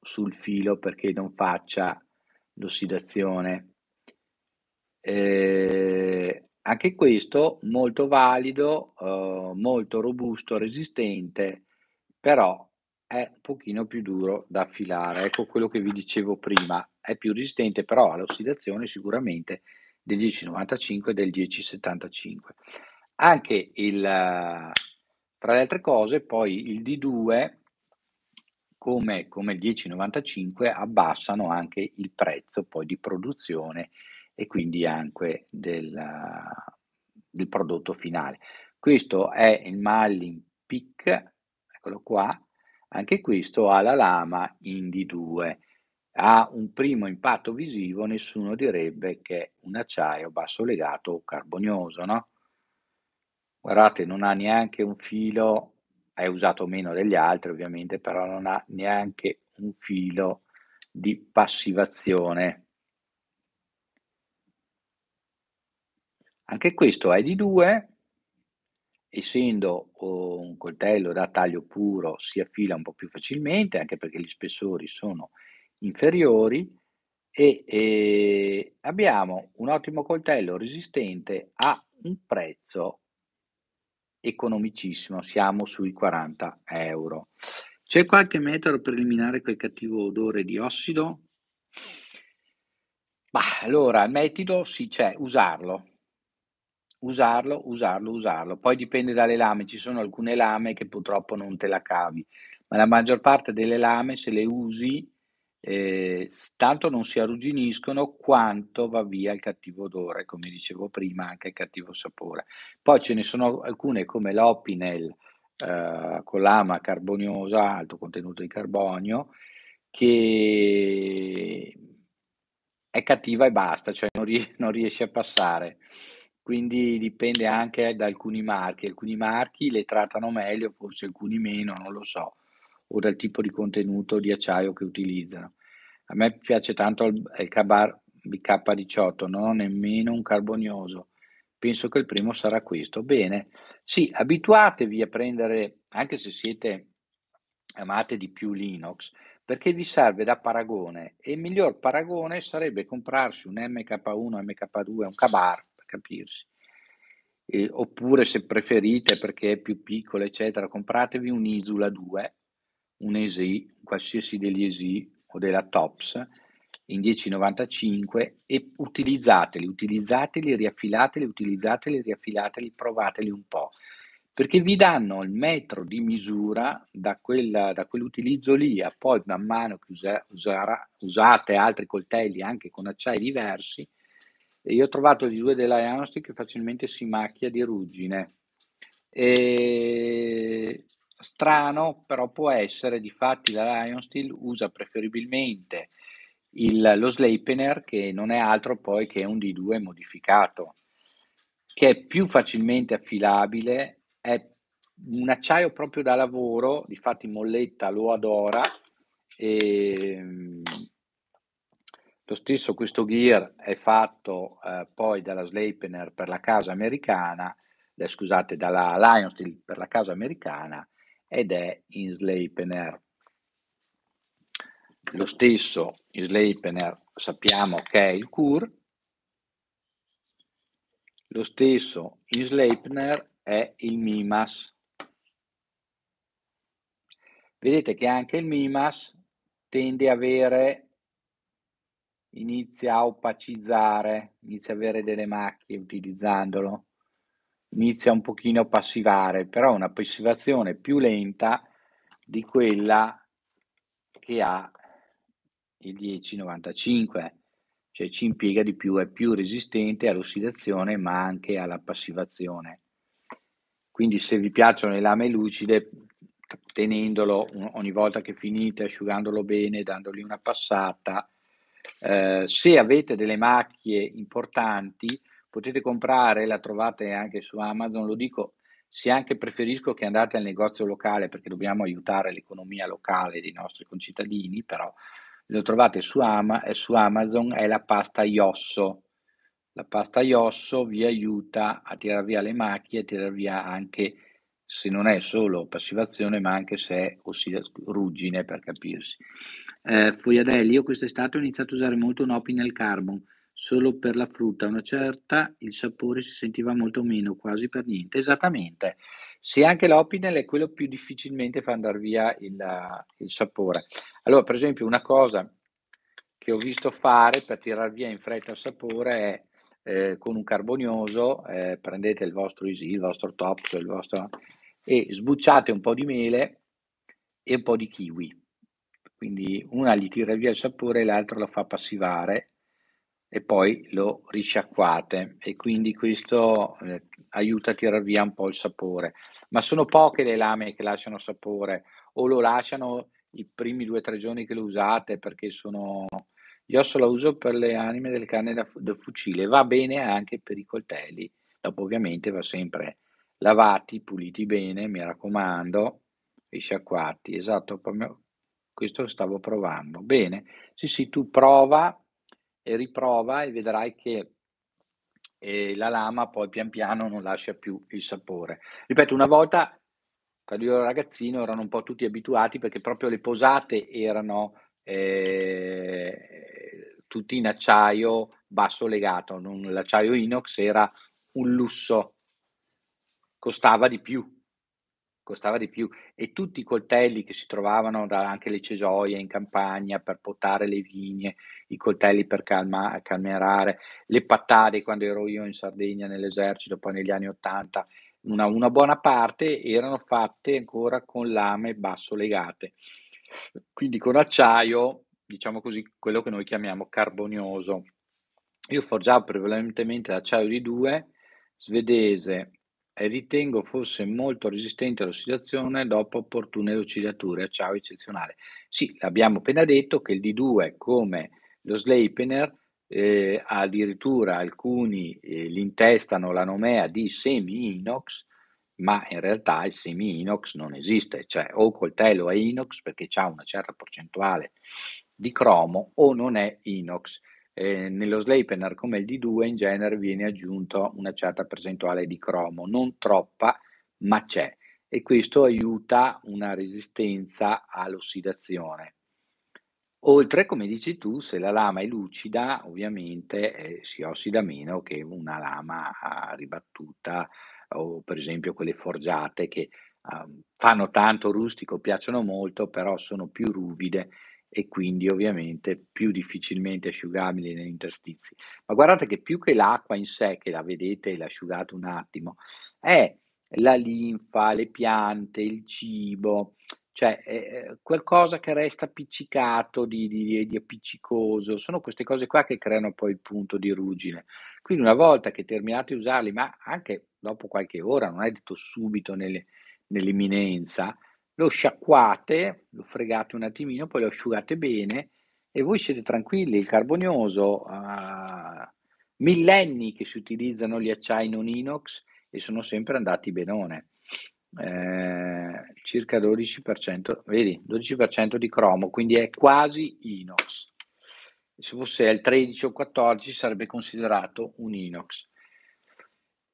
S1: sul filo perché non faccia l'ossidazione. Eh, anche questo molto valido, eh, molto robusto, resistente, però è un pochino più duro da affilare. Ecco quello che vi dicevo prima, è più resistente però all'ossidazione sicuramente del 1095 e del 1075. Anche il, tra le altre cose, poi il D2 come, come il 1095 abbassano anche il prezzo poi di produzione e quindi anche del, del prodotto finale. Questo è il Mallin Peak, eccolo qua, anche questo ha la lama in d 2 ha un primo impatto visivo nessuno direbbe che è un acciaio basso legato o carbonioso, no? Guardate, non ha neanche un filo, è usato meno degli altri ovviamente, però non ha neanche un filo di passivazione. Anche questo è di 2, essendo oh, un coltello da taglio puro si affila un po' più facilmente, anche perché gli spessori sono inferiori e, e abbiamo un ottimo coltello resistente a un prezzo economicissimo, siamo sui 40 euro. C'è qualche metodo per eliminare quel cattivo odore di ossido? Bah, allora, il metodo sì c'è, usarlo. Usarlo, usarlo, usarlo. Poi dipende dalle lame, ci sono alcune lame che purtroppo non te la cavi, ma la maggior parte delle lame se le usi eh, tanto non si arrugginiscono quanto va via il cattivo odore, come dicevo prima, anche il cattivo sapore. Poi ce ne sono alcune come l'Opinel eh, con l'ama carboniosa, alto contenuto di carbonio, che è cattiva e basta, cioè non, ries- non riesce a passare. Quindi dipende anche da alcuni marchi, alcuni marchi le trattano meglio, forse alcuni meno, non lo so o dal tipo di contenuto di acciaio che utilizzano. A me piace tanto il, il Kabar BK18, non ho nemmeno un carbonioso. Penso che il primo sarà questo. Bene, sì, abituatevi a prendere, anche se siete amate di più Linux, perché vi serve da paragone e il miglior paragone sarebbe comprarsi un MK1, MK2, un Kabar, per capirsi. Eh, oppure se preferite perché è più piccolo, eccetera, compratevi un Isula 2 un ESI, qualsiasi degli ESI o della TOPS in 1095 e utilizzateli, utilizzateli, riaffilateli, utilizzateli, riaffilateli, provateli un po', perché vi danno il metro di misura da, quella, da quell'utilizzo lì a poi man mano che usa, usara, usate altri coltelli anche con acciai diversi, e io ho trovato di due della Janostic che facilmente si macchia di ruggine. E strano, però può essere, difatti la Lion Steel usa preferibilmente il, lo Sleipener, che non è altro poi che un D2 modificato, che è più facilmente affilabile, è un acciaio proprio da lavoro, difatti Molletta lo adora, e, ehm, lo stesso questo gear è fatto eh, poi dalla Sleipener per la casa americana, eh, scusate, dalla Lion Steel per la casa americana ed è in Sleipner. Lo stesso in Sleipner sappiamo che è il Kur, lo stesso in Sleipner è il Mimas. Vedete che anche il Mimas tende a avere inizia a opacizzare, inizia a avere delle macchie utilizzandolo inizia un pochino a passivare, però è una passivazione più lenta di quella che ha il 1095, cioè ci impiega di più, è più resistente all'ossidazione ma anche alla passivazione. Quindi se vi piacciono le lame lucide, tenendolo ogni volta che finite, asciugandolo bene, dandogli una passata, eh, se avete delle macchie importanti, potete comprare, la trovate anche su Amazon, lo dico, se anche preferisco che andate al negozio locale perché dobbiamo aiutare l'economia locale dei nostri concittadini, però lo trovate su, Ama, eh, su Amazon, è la pasta Iosso. La pasta Iosso vi aiuta a tirar via le macchie, a tirar via anche se non è solo passivazione, ma anche se è ruggine per capirsi. Eh, Fogliadelli, io quest'estate ho iniziato a usare molto Nopinel Carbon solo per la frutta una certa, il sapore si sentiva molto meno, quasi per niente. Esattamente. Se anche l'opinel è quello più difficilmente fa andare via il, eh, il sapore. Allora, per esempio, una cosa che ho visto fare per tirar via in fretta il sapore è eh, con un carbonioso, eh, prendete il vostro Isi, il vostro Tops, il vostro, e sbucciate un po' di mele e un po' di kiwi. Quindi una gli tira via il sapore e l'altra lo fa passivare e poi lo risciacquate e quindi questo eh, aiuta a tirar via un po' il sapore. Ma sono poche le lame che lasciano sapore o lo lasciano i primi due o tre giorni che lo usate perché sono... Io solo la uso per le anime del cane da, da fucile, va bene anche per i coltelli, dopo ovviamente va sempre lavati, puliti bene, mi raccomando, risciacquati, esatto, questo stavo provando. Bene, sì sì, tu prova e riprova e vedrai che eh, la lama poi pian piano non lascia più il sapore. Ripeto, una volta quando io ero ragazzino erano un po' tutti abituati perché proprio le posate erano eh, tutti in acciaio basso legato, non, l'acciaio inox era un lusso, costava di più costava di più e tutti i coltelli che si trovavano da, anche le cesoie in campagna per potare le vigne, i coltelli per calma, calmerare, le pattade quando ero io in Sardegna nell'esercito, poi negli anni Ottanta, una, una, buona parte erano fatte ancora con lame basso legate, quindi con acciaio, diciamo così, quello che noi chiamiamo carbonioso. Io forgiavo prevalentemente l'acciaio di due, svedese, ritengo fosse molto resistente all'ossidazione dopo opportune lucidature ciao eccezionale. Sì, l'abbiamo appena detto che il D2 come lo Sleipener, eh, addirittura alcuni eh, li intestano la nomea di semi-inox, ma in realtà il semi-inox non esiste, cioè o coltello è inox perché ha una certa percentuale di cromo o non è inox eh, nello Sleipner come il D2 in genere viene aggiunto una certa percentuale di cromo, non troppa, ma c'è e questo aiuta una resistenza all'ossidazione. Oltre, come dici tu, se la lama è lucida, ovviamente eh, si ossida meno che una lama ah, ribattuta o per esempio quelle forgiate che eh, fanno tanto rustico, piacciono molto, però sono più ruvide e quindi ovviamente più difficilmente asciugabili negli interstizi. Ma guardate che più che l'acqua in sé, che la vedete e l'asciugate un attimo, è la linfa, le piante, il cibo, cioè eh, qualcosa che resta appiccicato di, di, di, appiccicoso, sono queste cose qua che creano poi il punto di ruggine. Quindi una volta che terminate di usarli, ma anche dopo qualche ora, non è detto subito nelle, nell'imminenza, lo sciacquate, lo fregate un attimino, poi lo asciugate bene e voi siete tranquilli, il carbonioso ha eh, millenni che si utilizzano gli acciai non inox e sono sempre andati benone. Eh, circa 12%, vedi, 12% di cromo, quindi è quasi inox. Se fosse al 13 o 14 sarebbe considerato un inox.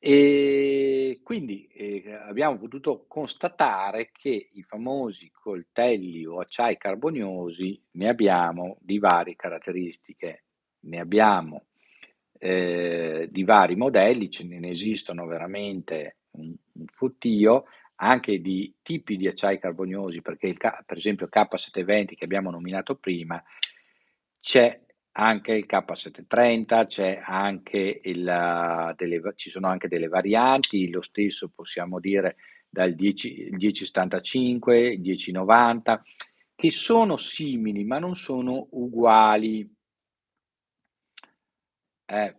S1: E quindi eh, abbiamo potuto constatare che i famosi coltelli o acciai carboniosi ne abbiamo di varie caratteristiche, ne abbiamo eh, di vari modelli, ce ne esistono veramente un, un fottio, anche di tipi di acciai carboniosi, perché il, per esempio il K720 che abbiamo nominato prima, c'è anche il K730, c'è anche il, delle, ci sono anche delle varianti, lo stesso possiamo dire dal 1075, il 1090, che sono simili ma non sono uguali. Eh,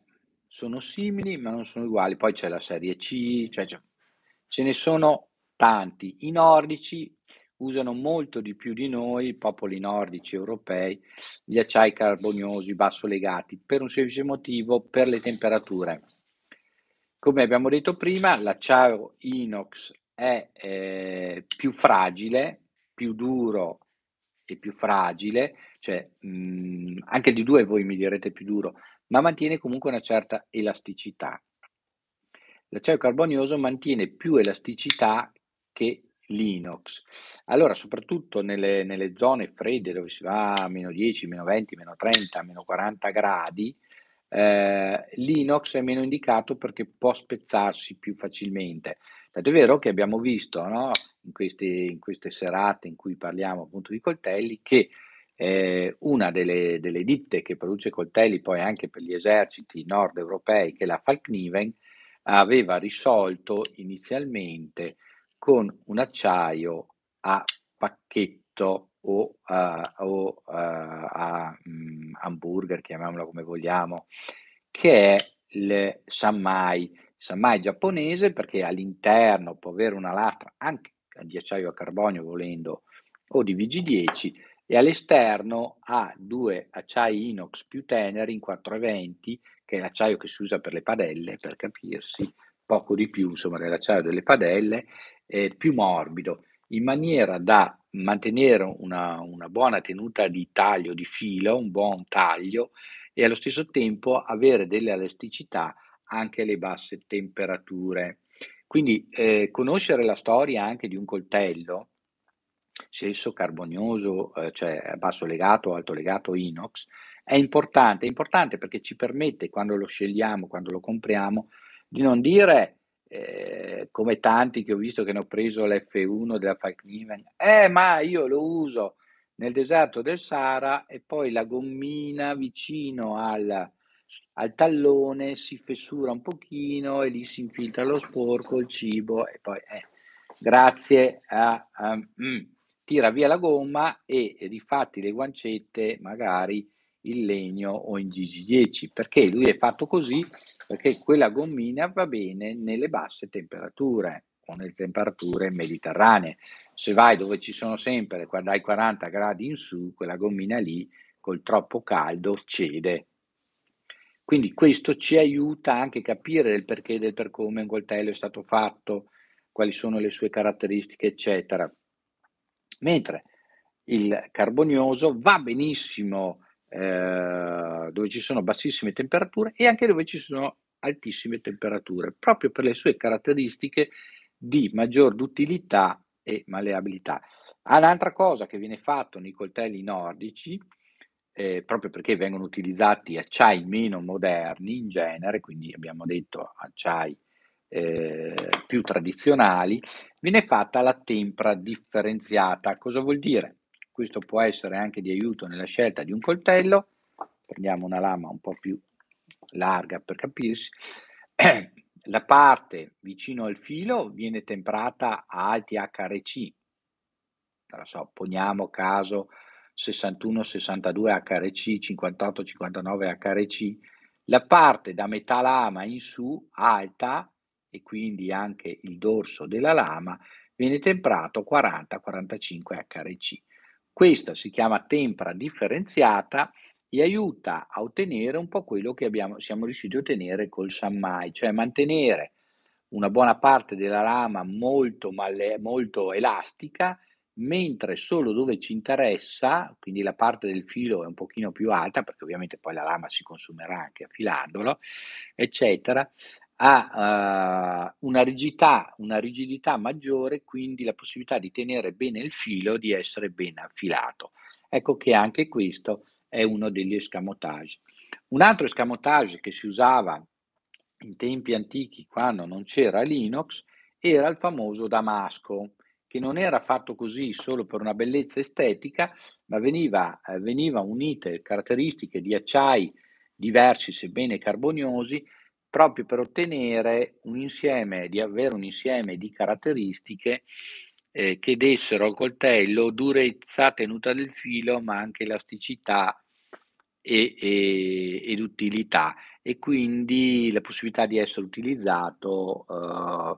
S1: sono simili ma non sono uguali. Poi c'è la serie C, cioè ce ne sono tanti. I nordici usano molto di più di noi, popoli nordici, europei, gli acciai carboniosi basso legati, per un semplice motivo, per le temperature. Come abbiamo detto prima, l'acciaio inox è eh, più fragile, più duro e più fragile, cioè mh, mm, anche di due voi mi direte più duro, ma mantiene comunque una certa elasticità. L'acciaio carbonioso mantiene più elasticità che Linux. Allora, soprattutto nelle, nelle zone fredde dove si va a meno 10, meno 20, meno 30, meno 40 gradi, eh, Linux è meno indicato perché può spezzarsi più facilmente. Tanto è vero che abbiamo visto no, in, queste, in, queste, serate in cui parliamo appunto di coltelli che eh, una delle, delle, ditte che produce coltelli poi anche per gli eserciti nord europei, che è la Falkniven, aveva risolto inizialmente con un acciaio a pacchetto o, uh, o uh, a um, hamburger, chiamiamola come vogliamo, che è il sammai, sammai giapponese perché all'interno può avere una lastra anche di acciaio a carbonio volendo o di VG10 e all'esterno ha due acciai inox più teneri in 420 che è l'acciaio che si usa per le padelle per capirsi poco di più, insomma, dell'acciaio delle padelle, eh, più morbido, in maniera da mantenere una, una buona tenuta di taglio, di filo, un buon taglio e allo stesso tempo avere delle elasticità anche alle basse temperature. Quindi eh, conoscere la storia anche di un coltello, se esso carbonioso, eh, cioè basso legato, alto legato, inox, è importante, è importante perché ci permette quando lo scegliamo, quando lo compriamo, di non dire eh, come tanti che ho visto che hanno preso l'F1 della Falkniven, eh ma io lo uso nel deserto del Sahara e poi la gommina vicino al, al tallone si fessura un pochino e lì si infiltra lo sporco, il cibo e poi eh, grazie a... Um, mm, tira via la gomma e rifatti le guancette magari in legno o in GG10 perché lui è fatto così perché quella gommina va bene nelle basse temperature o nelle temperature mediterranee se vai dove ci sono sempre dai 40 gradi in su quella gommina lì col troppo caldo cede quindi questo ci aiuta anche a capire il perché del per come un coltello è stato fatto quali sono le sue caratteristiche eccetera mentre il carbonioso va benissimo eh, dove ci sono bassissime temperature e anche dove ci sono altissime temperature, proprio per le sue caratteristiche di maggior duttilità e maleabilità. Ah, un'altra cosa che viene fatto nei coltelli nordici, eh, proprio perché vengono utilizzati acciai meno moderni in genere, quindi abbiamo detto acciai eh, più tradizionali, viene fatta la tempra differenziata. Cosa vuol dire? Questo può essere anche di aiuto nella scelta di un coltello. Prendiamo una lama un po' più larga per capirsi. La parte vicino al filo viene temprata a alti HRC. Non so, poniamo caso 61, 62 HRC, 58, 59 HRC. La parte da metà lama in su, alta, e quindi anche il dorso della lama, viene temprato 40-45 HRC. Questa si chiama tempra differenziata e aiuta a ottenere un po' quello che abbiamo, siamo riusciti a ottenere col Sammai, cioè mantenere una buona parte della lama molto, male, molto elastica, mentre solo dove ci interessa, quindi la parte del filo è un pochino più alta, perché ovviamente poi la lama si consumerà anche affilandolo, eccetera, ha uh, una, rigidità, una rigidità maggiore, quindi la possibilità di tenere bene il filo, di essere ben affilato. Ecco che anche questo è uno degli escamotage. Un altro escamotage che si usava in tempi antichi, quando non c'era Linux, era il famoso Damasco, che non era fatto così solo per una bellezza estetica, ma veniva, eh, veniva unite caratteristiche di acciai diversi, sebbene carboniosi, proprio per ottenere un insieme, di avere un insieme di caratteristiche eh, che dessero al coltello durezza, tenuta del filo, ma anche elasticità e, e, ed utilità e quindi la possibilità di essere utilizzato eh,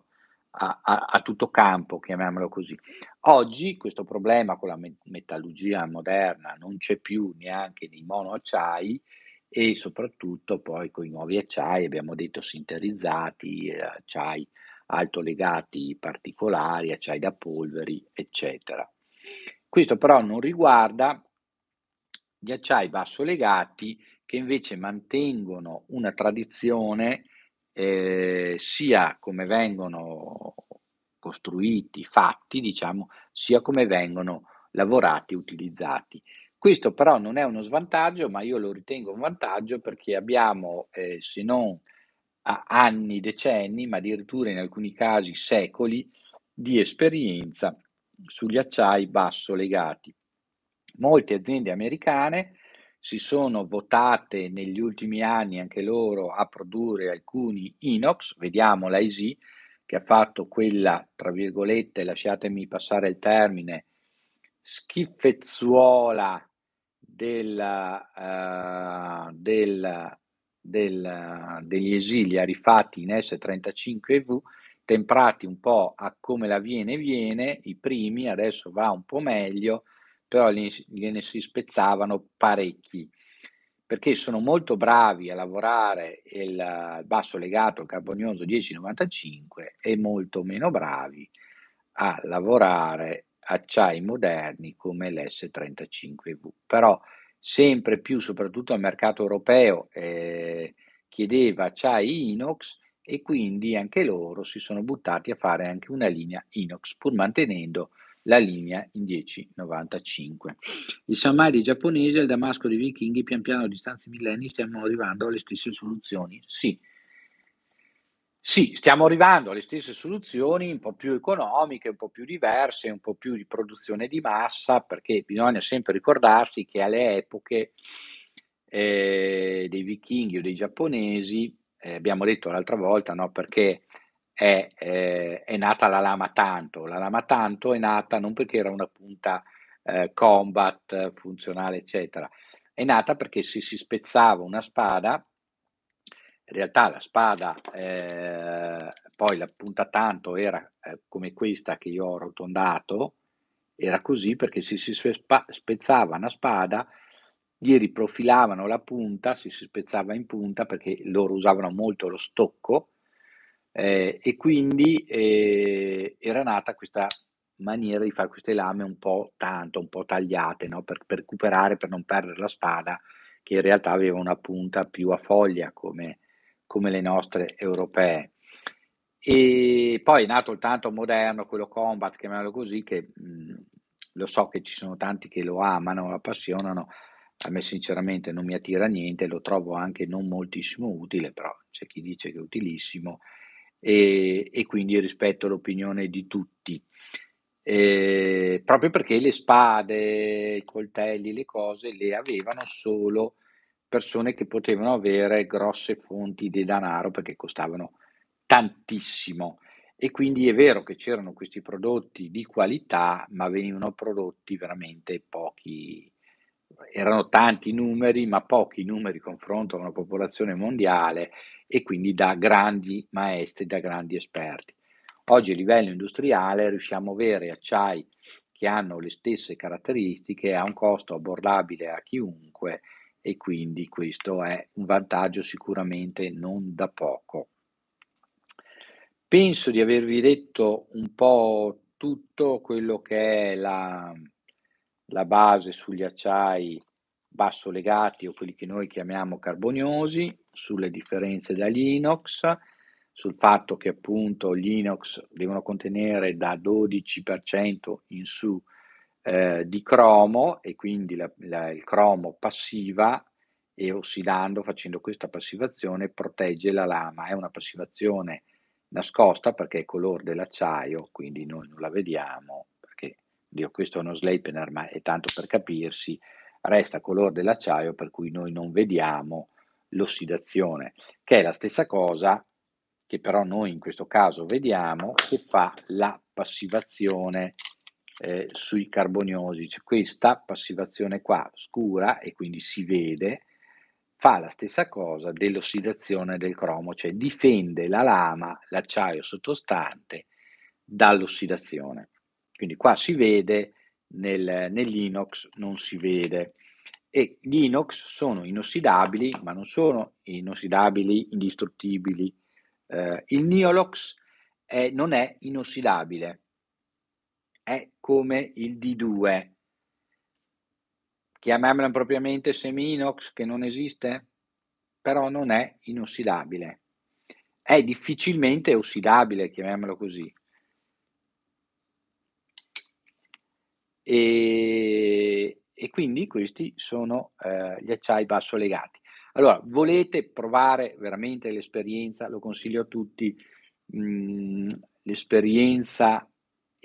S1: a, a, a, tutto campo, chiamiamolo così. Oggi questo problema con la metallurgia moderna non c'è più neanche nei monoacciai, e soprattutto poi con i nuovi acciai, abbiamo detto sintetizzati, eh, acciai alto legati particolari, acciai da polveri, eccetera. Questo però non riguarda gli acciai basso legati che invece mantengono una tradizione eh, sia come vengono costruiti, fatti, diciamo, sia come vengono lavorati, utilizzati. Questo però non è uno svantaggio, ma io lo ritengo un vantaggio perché abbiamo, eh, se non anni, decenni, ma addirittura in alcuni casi secoli, di esperienza sugli acciai basso legati. Molte aziende americane si sono votate negli ultimi anni anche loro a produrre alcuni inox, vediamo la ISI che ha fatto quella, tra virgolette, lasciatemi passare il termine, schifezzuola della, uh, del, del, degli esili rifatti in S35V, temprati un po' a come la viene viene, i primi, adesso va un po' meglio, però gliene si spezzavano parecchi perché sono molto bravi a lavorare il basso legato, carbonioso 1095 e molto meno bravi a lavorare acciai moderni come l'S35V. Però sempre più, soprattutto al mercato europeo, eh, chiedeva acciai inox e quindi anche loro si sono buttati a fare anche una linea inox pur mantenendo la linea in 1095. Il Samari giapponese e il Damasco dei vichinghi pian piano a distanze millenni stiamo arrivando alle stesse soluzioni? Sì, sì, stiamo arrivando alle stesse soluzioni, un po' più economiche, un po' più diverse, un po' più di produzione di massa, perché bisogna sempre ricordarsi che alle epoche eh, dei vichinghi o dei giapponesi, eh, abbiamo detto l'altra volta, no, perché è, eh, è, nata la lama tanto. La lama tanto è nata non perché era una punta eh, combat funzionale, eccetera, è nata perché se si spezzava una spada in realtà la spada, eh, poi la punta tanto era eh, come questa che io ho arrotondato, era così perché se si spezzava una spada, gli riprofilavano la punta, se si spezzava in punta perché loro usavano molto lo stocco eh, e quindi eh, era nata questa maniera di fare queste lame un po' tanto, un po' tagliate, no? per, per recuperare, per non perdere la spada, che in realtà aveva una punta più a foglia come come le nostre europee. E poi è nato il tanto moderno, quello combat, chiamiamolo così, che mh, lo so che ci sono tanti che lo amano, lo appassionano, a me sinceramente non mi attira niente, lo trovo anche non moltissimo utile, però c'è chi dice che è utilissimo e, e quindi rispetto l'opinione di tutti. Eh, proprio perché le spade, i coltelli, le cose le avevano solo persone che potevano avere grosse fonti di denaro perché costavano tantissimo. E quindi è vero che c'erano questi prodotti di qualità, ma venivano prodotti veramente pochi, erano tanti numeri, ma pochi numeri confronto a una popolazione mondiale e quindi da grandi maestri, da grandi esperti. Oggi a livello industriale riusciamo a avere acciai che hanno le stesse caratteristiche a un costo abbordabile a chiunque e quindi questo è un vantaggio sicuramente non da poco. Penso di avervi detto un po' tutto quello che è la, la base sugli acciai basso legati o quelli che noi chiamiamo carboniosi, sulle differenze dagli inox, sul fatto che appunto inox devono contenere da 12% in su eh, di cromo e quindi la, la, il cromo passiva e ossidando, facendo questa passivazione, protegge la lama. È una passivazione nascosta perché è color dell'acciaio, quindi noi non la vediamo, perché Dio, questo è uno Sleipner, ma è tanto per capirsi, resta color dell'acciaio per cui noi non vediamo l'ossidazione, che è la stessa cosa che però noi in questo caso vediamo che fa la passivazione eh, sui carboniosi. Cioè, questa passivazione qua scura e quindi si vede, fa la stessa cosa dell'ossidazione del cromo, cioè difende la lama, l'acciaio sottostante dall'ossidazione. Quindi qua si vede, nel, nell'inox non si vede. E gli inox sono inossidabili, ma non sono inossidabili indistruttibili. Eh, il Neolox è, non è inossidabile, è come il D2. Chiamiamolo propriamente seminox, che non esiste, però non è inossidabile. È difficilmente ossidabile, chiamiamolo così. E, e quindi questi sono eh, gli acciai basso legati. Allora, volete provare veramente l'esperienza, lo consiglio a tutti, mh, mm, l'esperienza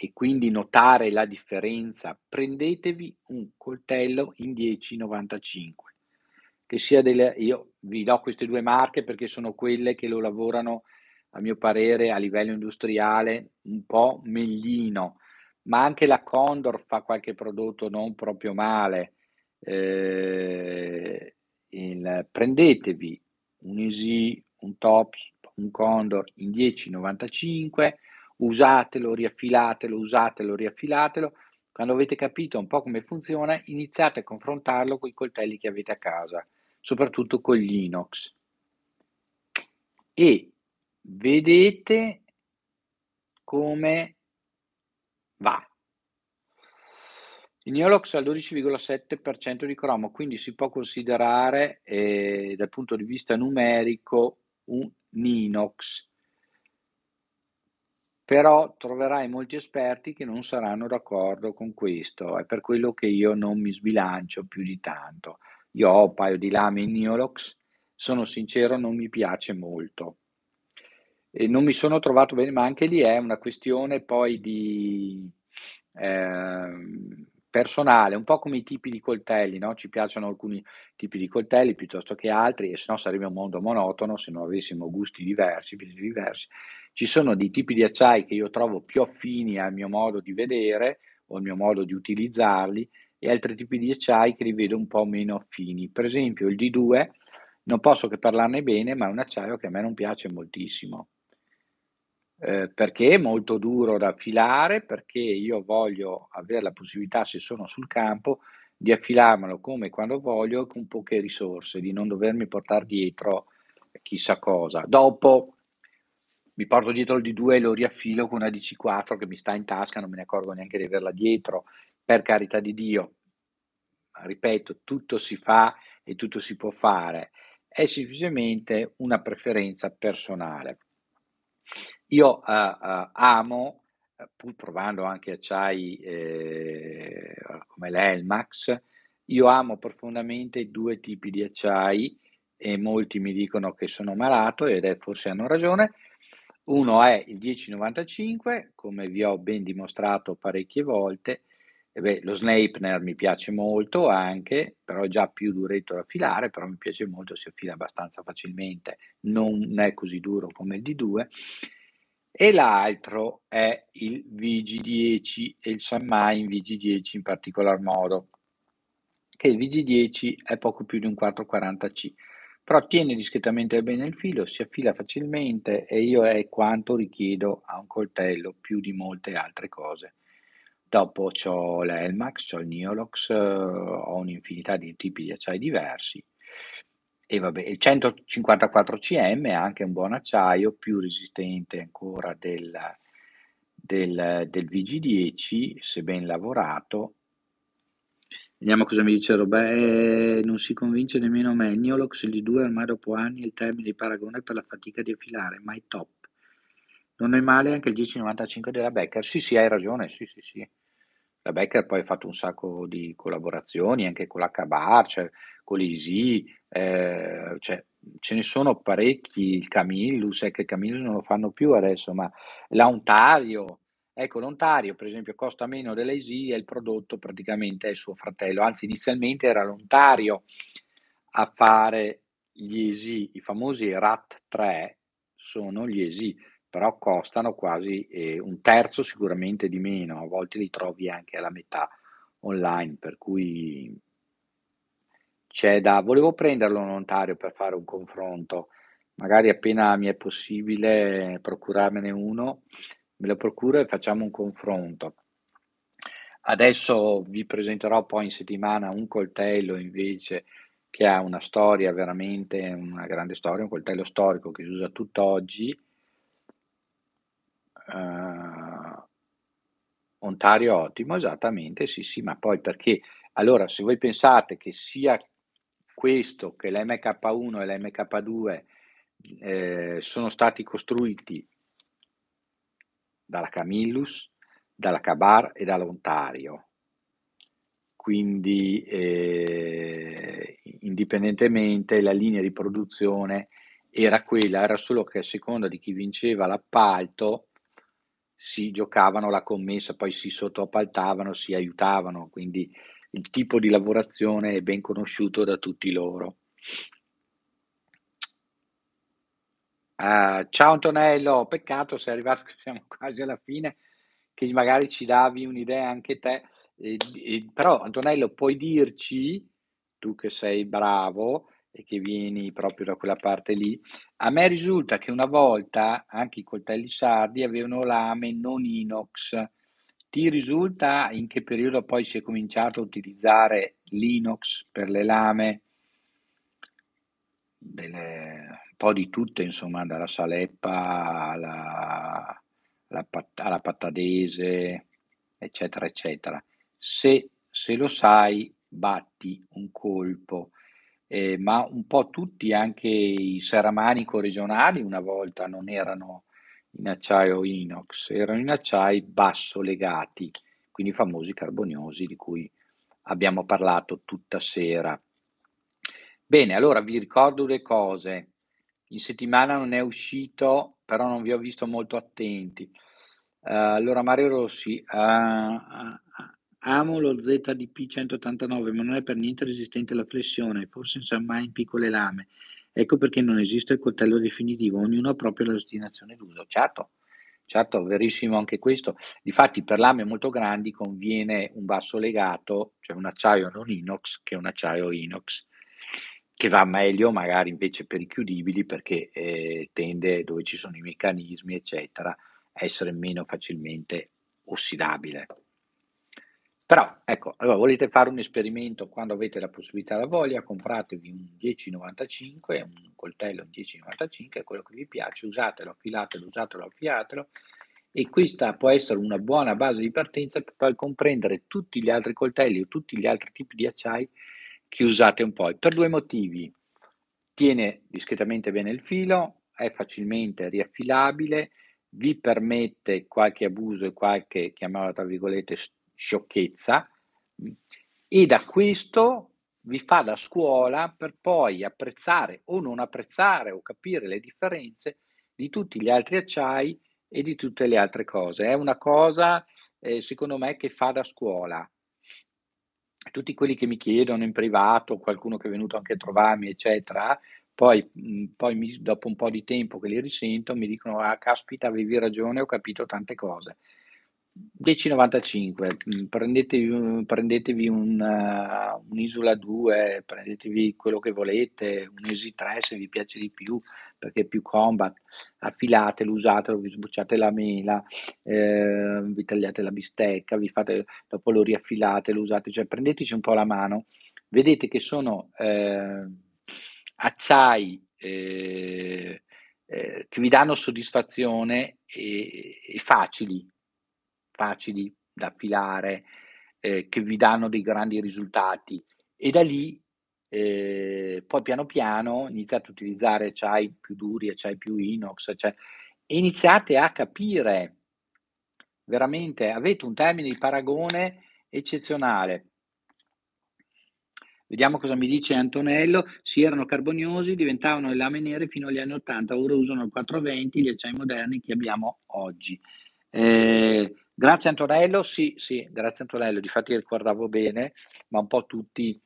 S1: e quindi notare la differenza, prendetevi un coltello in 1095 che sia delle, io vi do queste due marche perché sono quelle che lo lavorano a mio parere a livello industriale un po' meglio. ma anche la Condor fa qualche prodotto non proprio male. Eh, il, prendetevi un Easy, un Tops, un Condor in 10,95 usatelo, riaffilatelo, usatelo, riaffilatelo. Quando avete capito un po' come funziona, iniziate a confrontarlo con i coltelli che avete a casa, soprattutto con gli inox. E vedete come va. Il Neolox ha il 12,7% di cromo, quindi si può considerare eh, dal punto di vista numerico un inox però troverai molti esperti che non saranno d'accordo con questo, è per quello che io non mi sbilancio più di tanto. Io ho un paio di lame in Neolox, sono sincero, non mi piace molto. E non mi sono trovato bene, ma anche lì è una questione poi di... Eh, personale, un po' come i tipi di coltelli, no? ci piacciono alcuni tipi di coltelli piuttosto che altri e se no sarebbe un mondo monotono se non avessimo gusti diversi, gusti diversi. Ci sono dei tipi di acciai che io trovo più affini al mio modo di vedere o al mio modo di utilizzarli e altri tipi di acciai che li vedo un po' meno affini. Per esempio il D2 non posso che parlarne bene, ma è un acciaio che a me non piace moltissimo eh, perché è molto duro da affilare, perché io voglio avere la possibilità, se sono sul campo, di affilarmelo come quando voglio, con poche risorse, di non dovermi portare dietro chissà cosa. Dopo mi porto dietro il D2 e lo riaffilo con una DC4 che mi sta in tasca, non me ne accorgo neanche di averla dietro, per carità di Dio. Ripeto, tutto si fa e tutto si può fare, è semplicemente una preferenza personale. Io uh, uh, amo, eh, pur provando anche acciai eh, come l'Elmax, io amo profondamente due tipi di acciai e molti mi dicono che sono malato ed è forse hanno ragione. Uno è il 1095, come vi ho ben dimostrato parecchie volte. Eh beh, lo Snapener mi piace molto anche, però è già più duretto da filare, però mi piace molto, si affila abbastanza facilmente, non è così duro come il D2 e l'altro è il VG10 e il SMI in VG10 in particolar modo, che il VG10 è poco più di un 440C, però tiene discretamente bene il filo, si affila facilmente e io è quanto richiedo a un coltello più di molte altre cose. Dopo ho l'Elmax, ho il Neolox, eh, ho un'infinità di tipi di acciai diversi e vabbè, il 154 CM è anche un buon acciaio, più resistente ancora del, del, del VG10, se ben lavorato. Vediamo cosa mi dice Robè, eh, non si convince nemmeno me, Gnolox L2 ormai dopo anni è il termine di paragone per la fatica di affilare, mai top. Non è male anche il 1095 della Becker, sì sì hai ragione, sì sì sì. La Becker poi ha fatto un sacco di collaborazioni anche con l'HBAR, cioè con l'ISI, eh, cioè, ce ne sono parecchi, il Camillus, è che Camillus non lo fanno più adesso, ma l'Ontario, ecco l'Ontario per esempio costa meno dell'AISI e il prodotto praticamente è suo fratello, anzi inizialmente era l'Ontario a fare gli ESI, i famosi RAT 3 sono gli ESI, però costano quasi eh, un terzo sicuramente di meno, a volte li trovi anche alla metà online, per cui c'è da... Volevo prenderlo in Ontario per fare un confronto, magari appena mi è possibile procurarmene uno, me lo procuro e facciamo un confronto. Adesso vi presenterò poi in settimana un coltello invece che ha una storia veramente, una grande storia, un coltello storico che si usa tutt'oggi. Uh, Ontario ottimo, esattamente, sì, sì, ma poi perché? Allora, se voi pensate che sia questo che la MK1 e la MK2 eh, sono stati costruiti dalla Camillus, dalla Cabar e dall'Ontario. Quindi eh, indipendentemente la linea di produzione era quella, era solo che a seconda di chi vinceva l'appalto si giocavano la commessa, poi si sottoappaltavano, si aiutavano, quindi il tipo di lavorazione è ben conosciuto da tutti loro. Uh, ciao Antonello, peccato sei arrivato, siamo quasi alla fine, che magari ci davi un'idea anche te. E, e, però Antonello, puoi dirci, tu che sei bravo e che vieni proprio da quella parte lì, a me risulta che una volta anche i coltelli sardi avevano lame non inox, ti risulta in che periodo poi si è cominciato a utilizzare Linux per le lame? Delle, un po' di tutte, insomma, dalla Saleppa alla, alla, alla Pattadese, eccetera, eccetera. Se, se, lo sai, batti un colpo. Eh, ma un po' tutti, anche i Saramanico regionali, una volta non erano in acciaio inox, erano in acciai basso legati, quindi i famosi carboniosi di cui abbiamo parlato tutta sera.
S2: Bene, allora vi
S1: ricordo due cose. In settimana non è uscito, però non vi ho visto molto attenti. Uh, allora Mario Rossi, uh, uh, amo lo ZDP 189, ma non è per niente resistente alla flessione, forse non sa mai in piccole lame. Ecco perché non esiste il coltello definitivo, ognuno ha proprio la destinazione d'uso. Certo, certo, verissimo anche questo. Difatti per lame molto grandi conviene un basso legato, cioè un acciaio non inox che è un acciaio inox, che va meglio magari invece per i chiudibili perché eh, tende dove ci sono i meccanismi, eccetera, a essere meno facilmente ossidabile. Però, ecco, allora volete fare un esperimento quando avete la possibilità e la voglia, compratevi un 1095, un coltello 1095, quello che vi piace, usatelo, affilatelo, usatelo, affilatelo e questa può essere una buona base di partenza per poi comprendere tutti gli altri coltelli o tutti gli altri tipi di acciai che usate un po'. Per due motivi, tiene discretamente bene il filo, è facilmente riaffilabile, vi permette qualche abuso e qualche, chiamiamola tra virgolette, sciocchezza e da questo vi fa da scuola per poi apprezzare o non apprezzare o capire le differenze di tutti gli altri acciai e di tutte le altre cose. È una cosa, eh, secondo me, che fa da scuola. Tutti quelli che mi chiedono in privato, qualcuno che è venuto anche a trovarmi, eccetera, poi, mh, poi mi, dopo un po' di tempo che li risento, mi dicono, ah, caspita, avevi ragione, ho capito tante cose. 10,95, mm, prendetevi, prendetevi una, eh, un'isola 2, prendetevi quello che volete, un Easy 3 se vi piace di più perché è più combat, affilatelo, usatelo, vi sbucciate la mela, eh, vi tagliate la bistecca, fate, dopo lo riaffilate, lo usate, cioè prendeteci un po' la mano, vedete che sono ehm, eh, acciai eh, che vi danno soddisfazione e, e facili facili da affilare, eh, che vi danno dei grandi risultati e da lì eh, poi piano piano iniziate a utilizzare acciai più duri, acciai più inox, acciai, cioè, e iniziate a capire veramente, avete un termine di paragone eccezionale. Vediamo cosa mi dice Antonello. Si erano carboniosi, diventavano le lame nere fino agli anni 80, ora usano il 420, gli acciai moderni che abbiamo oggi. Eh, Grazie Antonello, sì, sì, grazie Antonello, difatti ricordavo bene, ma un po' tutti i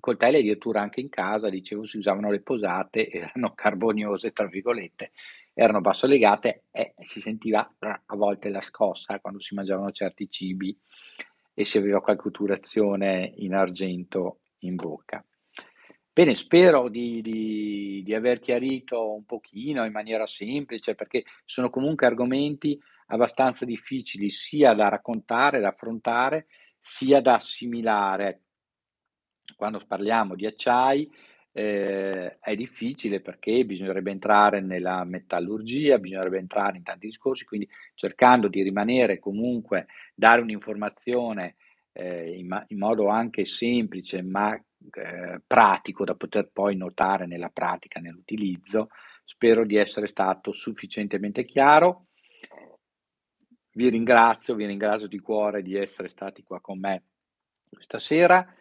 S1: coltelli, addirittura anche in casa, dicevo, si usavano le posate, erano carboniose, tra virgolette, erano bassolegate e si sentiva ah, a volte la scossa quando si mangiavano certi cibi e si aveva qualche cuturazione in argento in bocca. Bene, spero di, di, di aver chiarito un pochino in maniera semplice, perché sono comunque argomenti abbastanza difficili sia da raccontare, da affrontare, sia da assimilare. Quando parliamo di acciai eh, è difficile perché bisognerebbe entrare nella metallurgia, bisognerebbe entrare in tanti discorsi, quindi cercando di rimanere comunque, dare un'informazione eh, in, in, modo anche semplice ma eh, pratico da poter poi notare nella pratica, nell'utilizzo. Spero di essere stato sufficientemente chiaro vi ringrazio, vi ringrazio di cuore di essere stati qua con me questa sera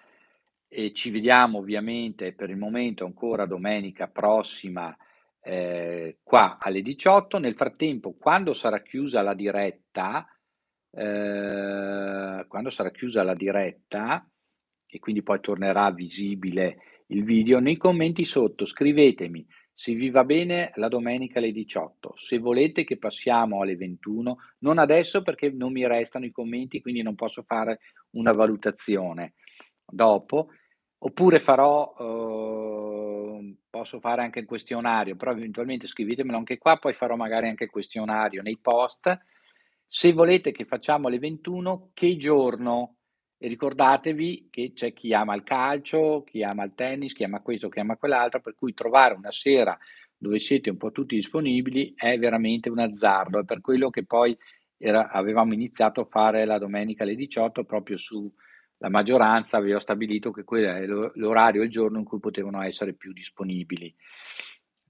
S1: e ci vediamo ovviamente per il momento ancora domenica prossima eh, qua alle 18. Nel frattempo, quando sarà chiusa la diretta, eh, quando sarà chiusa la diretta e quindi poi tornerà visibile il video, nei commenti sotto scrivetemi se vi va bene la domenica alle 18. Se volete che passiamo alle 21, non adesso perché non mi restano i commenti, quindi non posso fare una valutazione dopo. Oppure farò, eh, posso fare anche il questionario, però eventualmente scrivetemelo anche qua, poi farò magari anche il questionario nei post. Se volete che facciamo alle 21, che giorno e ricordatevi che c'è chi ama il calcio, chi ama il tennis, chi ama questo, chi ama quell'altro, per cui trovare una sera dove siete un po' tutti disponibili è veramente un azzardo, è per quello che poi era, avevamo iniziato a fare la domenica alle 18 proprio su la maggioranza aveva stabilito che quello è l'orario il giorno in cui potevano essere più disponibili.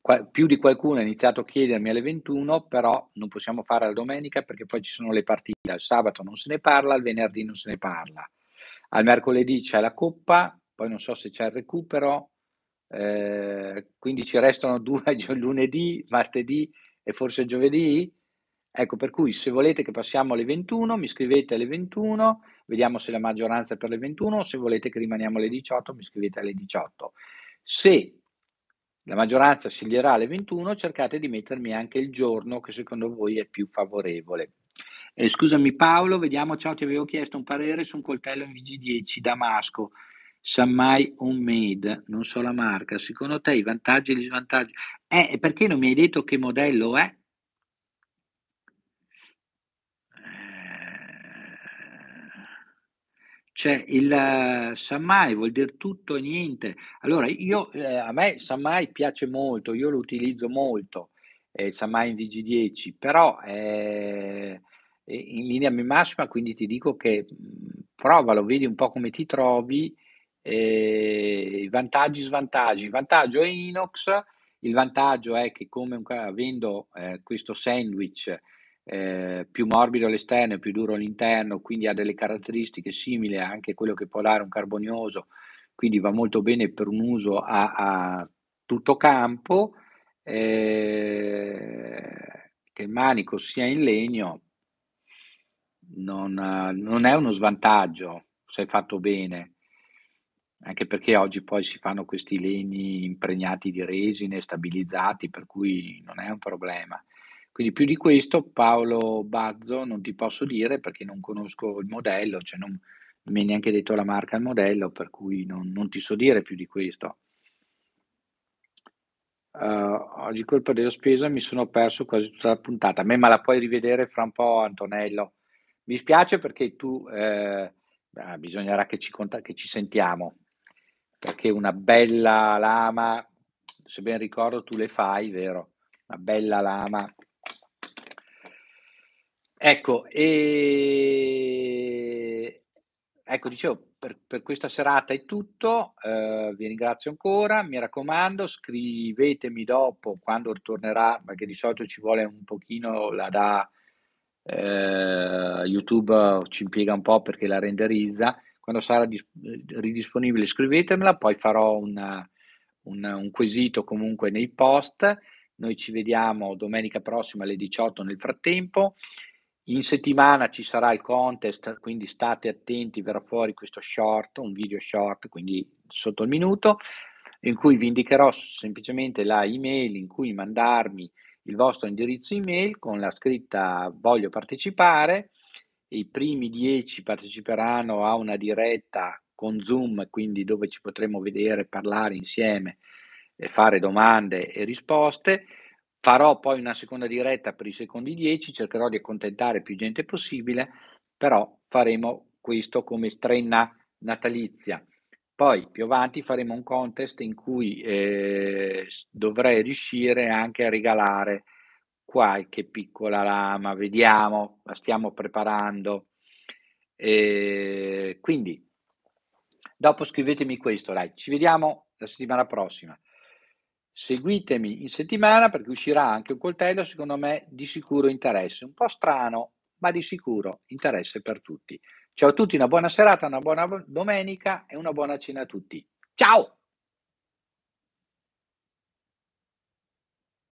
S1: Qua, più di qualcuno ha iniziato a chiedermi alle 21, però non possiamo fare la domenica perché poi ci sono le partite, il sabato non se ne parla, il venerdì non se ne parla al mercoledì c'è la coppa, poi non so se c'è il recupero, eh, quindi ci restano due lunedì, martedì e forse giovedì. Ecco, per cui se volete che passiamo alle 21, mi scrivete alle 21, vediamo se la maggioranza è per le 21, se volete che rimaniamo alle 18, mi scrivete alle 18. Se la maggioranza sceglierà alle 21, cercate di mettermi anche il giorno che secondo voi è più favorevole. Eh, scusami Paolo, vediamo, ciao, ti avevo chiesto un parere su un coltello in VG10 Damasco, Sammai Homemade, non so la marca. Secondo te i vantaggi e gli svantaggi? Eh, perché non mi hai detto che modello è? Cioè, il uh, eh, Sammai vuol dire tutto e niente. Allora, io, eh, a me Sammai piace molto, io lo utilizzo molto, eh, Sammai in VG10, però eh, in linea massima, quindi ti dico che mhmm, provalo, vedi un po' come ti trovi, eh, vantaggi, svantaggi. Il vantaggio è Inox, il vantaggio è che come un, avendo eh, questo sandwich eh, più morbido all'esterno e più duro all'interno, quindi ha delle caratteristiche simili anche a quello che può dare un carbonioso, quindi va molto bene per un uso a, a tutto campo, eh, che il manico sia in legno, non, non è uno svantaggio se è fatto bene, anche perché oggi poi si fanno questi legni impregnati di resine, stabilizzati, per cui non è un problema. Quindi più di questo Paolo Bazzo non ti posso dire perché non conosco il modello, cioè non, mi hai neanche detto la marca al modello, per cui non, non, ti so dire più di questo. Uh, oggi colpa della spesa mi sono perso quasi tutta la puntata, a me me la puoi rivedere fra un po' Antonello, mi spiace perché tu, eh, bisognerà che ci, cont- che ci sentiamo, perché una bella lama, se ben ricordo tu le fai, vero? Una bella lama. Ecco, e... ecco dicevo, per, per questa serata è tutto, eh, vi ringrazio ancora, mi raccomando, scrivetemi dopo quando tornerà, perché di solito ci vuole un pochino la da eh, YouTube ci impiega un po' perché la renderizza, quando sarà dis- eh, ridisponibile scrivetemela, poi farò una, una, un quesito comunque nei post, noi ci vediamo domenica prossima alle 18 nel frattempo. In settimana ci sarà il contest, quindi state attenti, verrà fuori questo short, un video short, quindi sotto il minuto, in cui vi indicherò semplicemente la email in cui mandarmi il vostro indirizzo email con la scritta voglio partecipare, i primi 10 parteciperanno a una diretta con Zoom, quindi dove ci potremo vedere, parlare insieme, e fare domande e risposte. Farò poi una seconda diretta per i secondi 10, cercherò di accontentare più gente possibile, però faremo questo come strenna natalizia. Poi più avanti faremo un contest in cui eh, dovrei riuscire anche a regalare qualche piccola lama, vediamo, la stiamo preparando. E eh, quindi, dopo scrivetemi questo, dai, ci vediamo la settimana prossima. Seguitemi in settimana perché uscirà anche un coltello, secondo me, di sicuro interesse, un po' strano, ma di sicuro interesse per tutti. Ciao a tutti, una buona serata, una buona domenica e una buona cena a tutti. Ciao!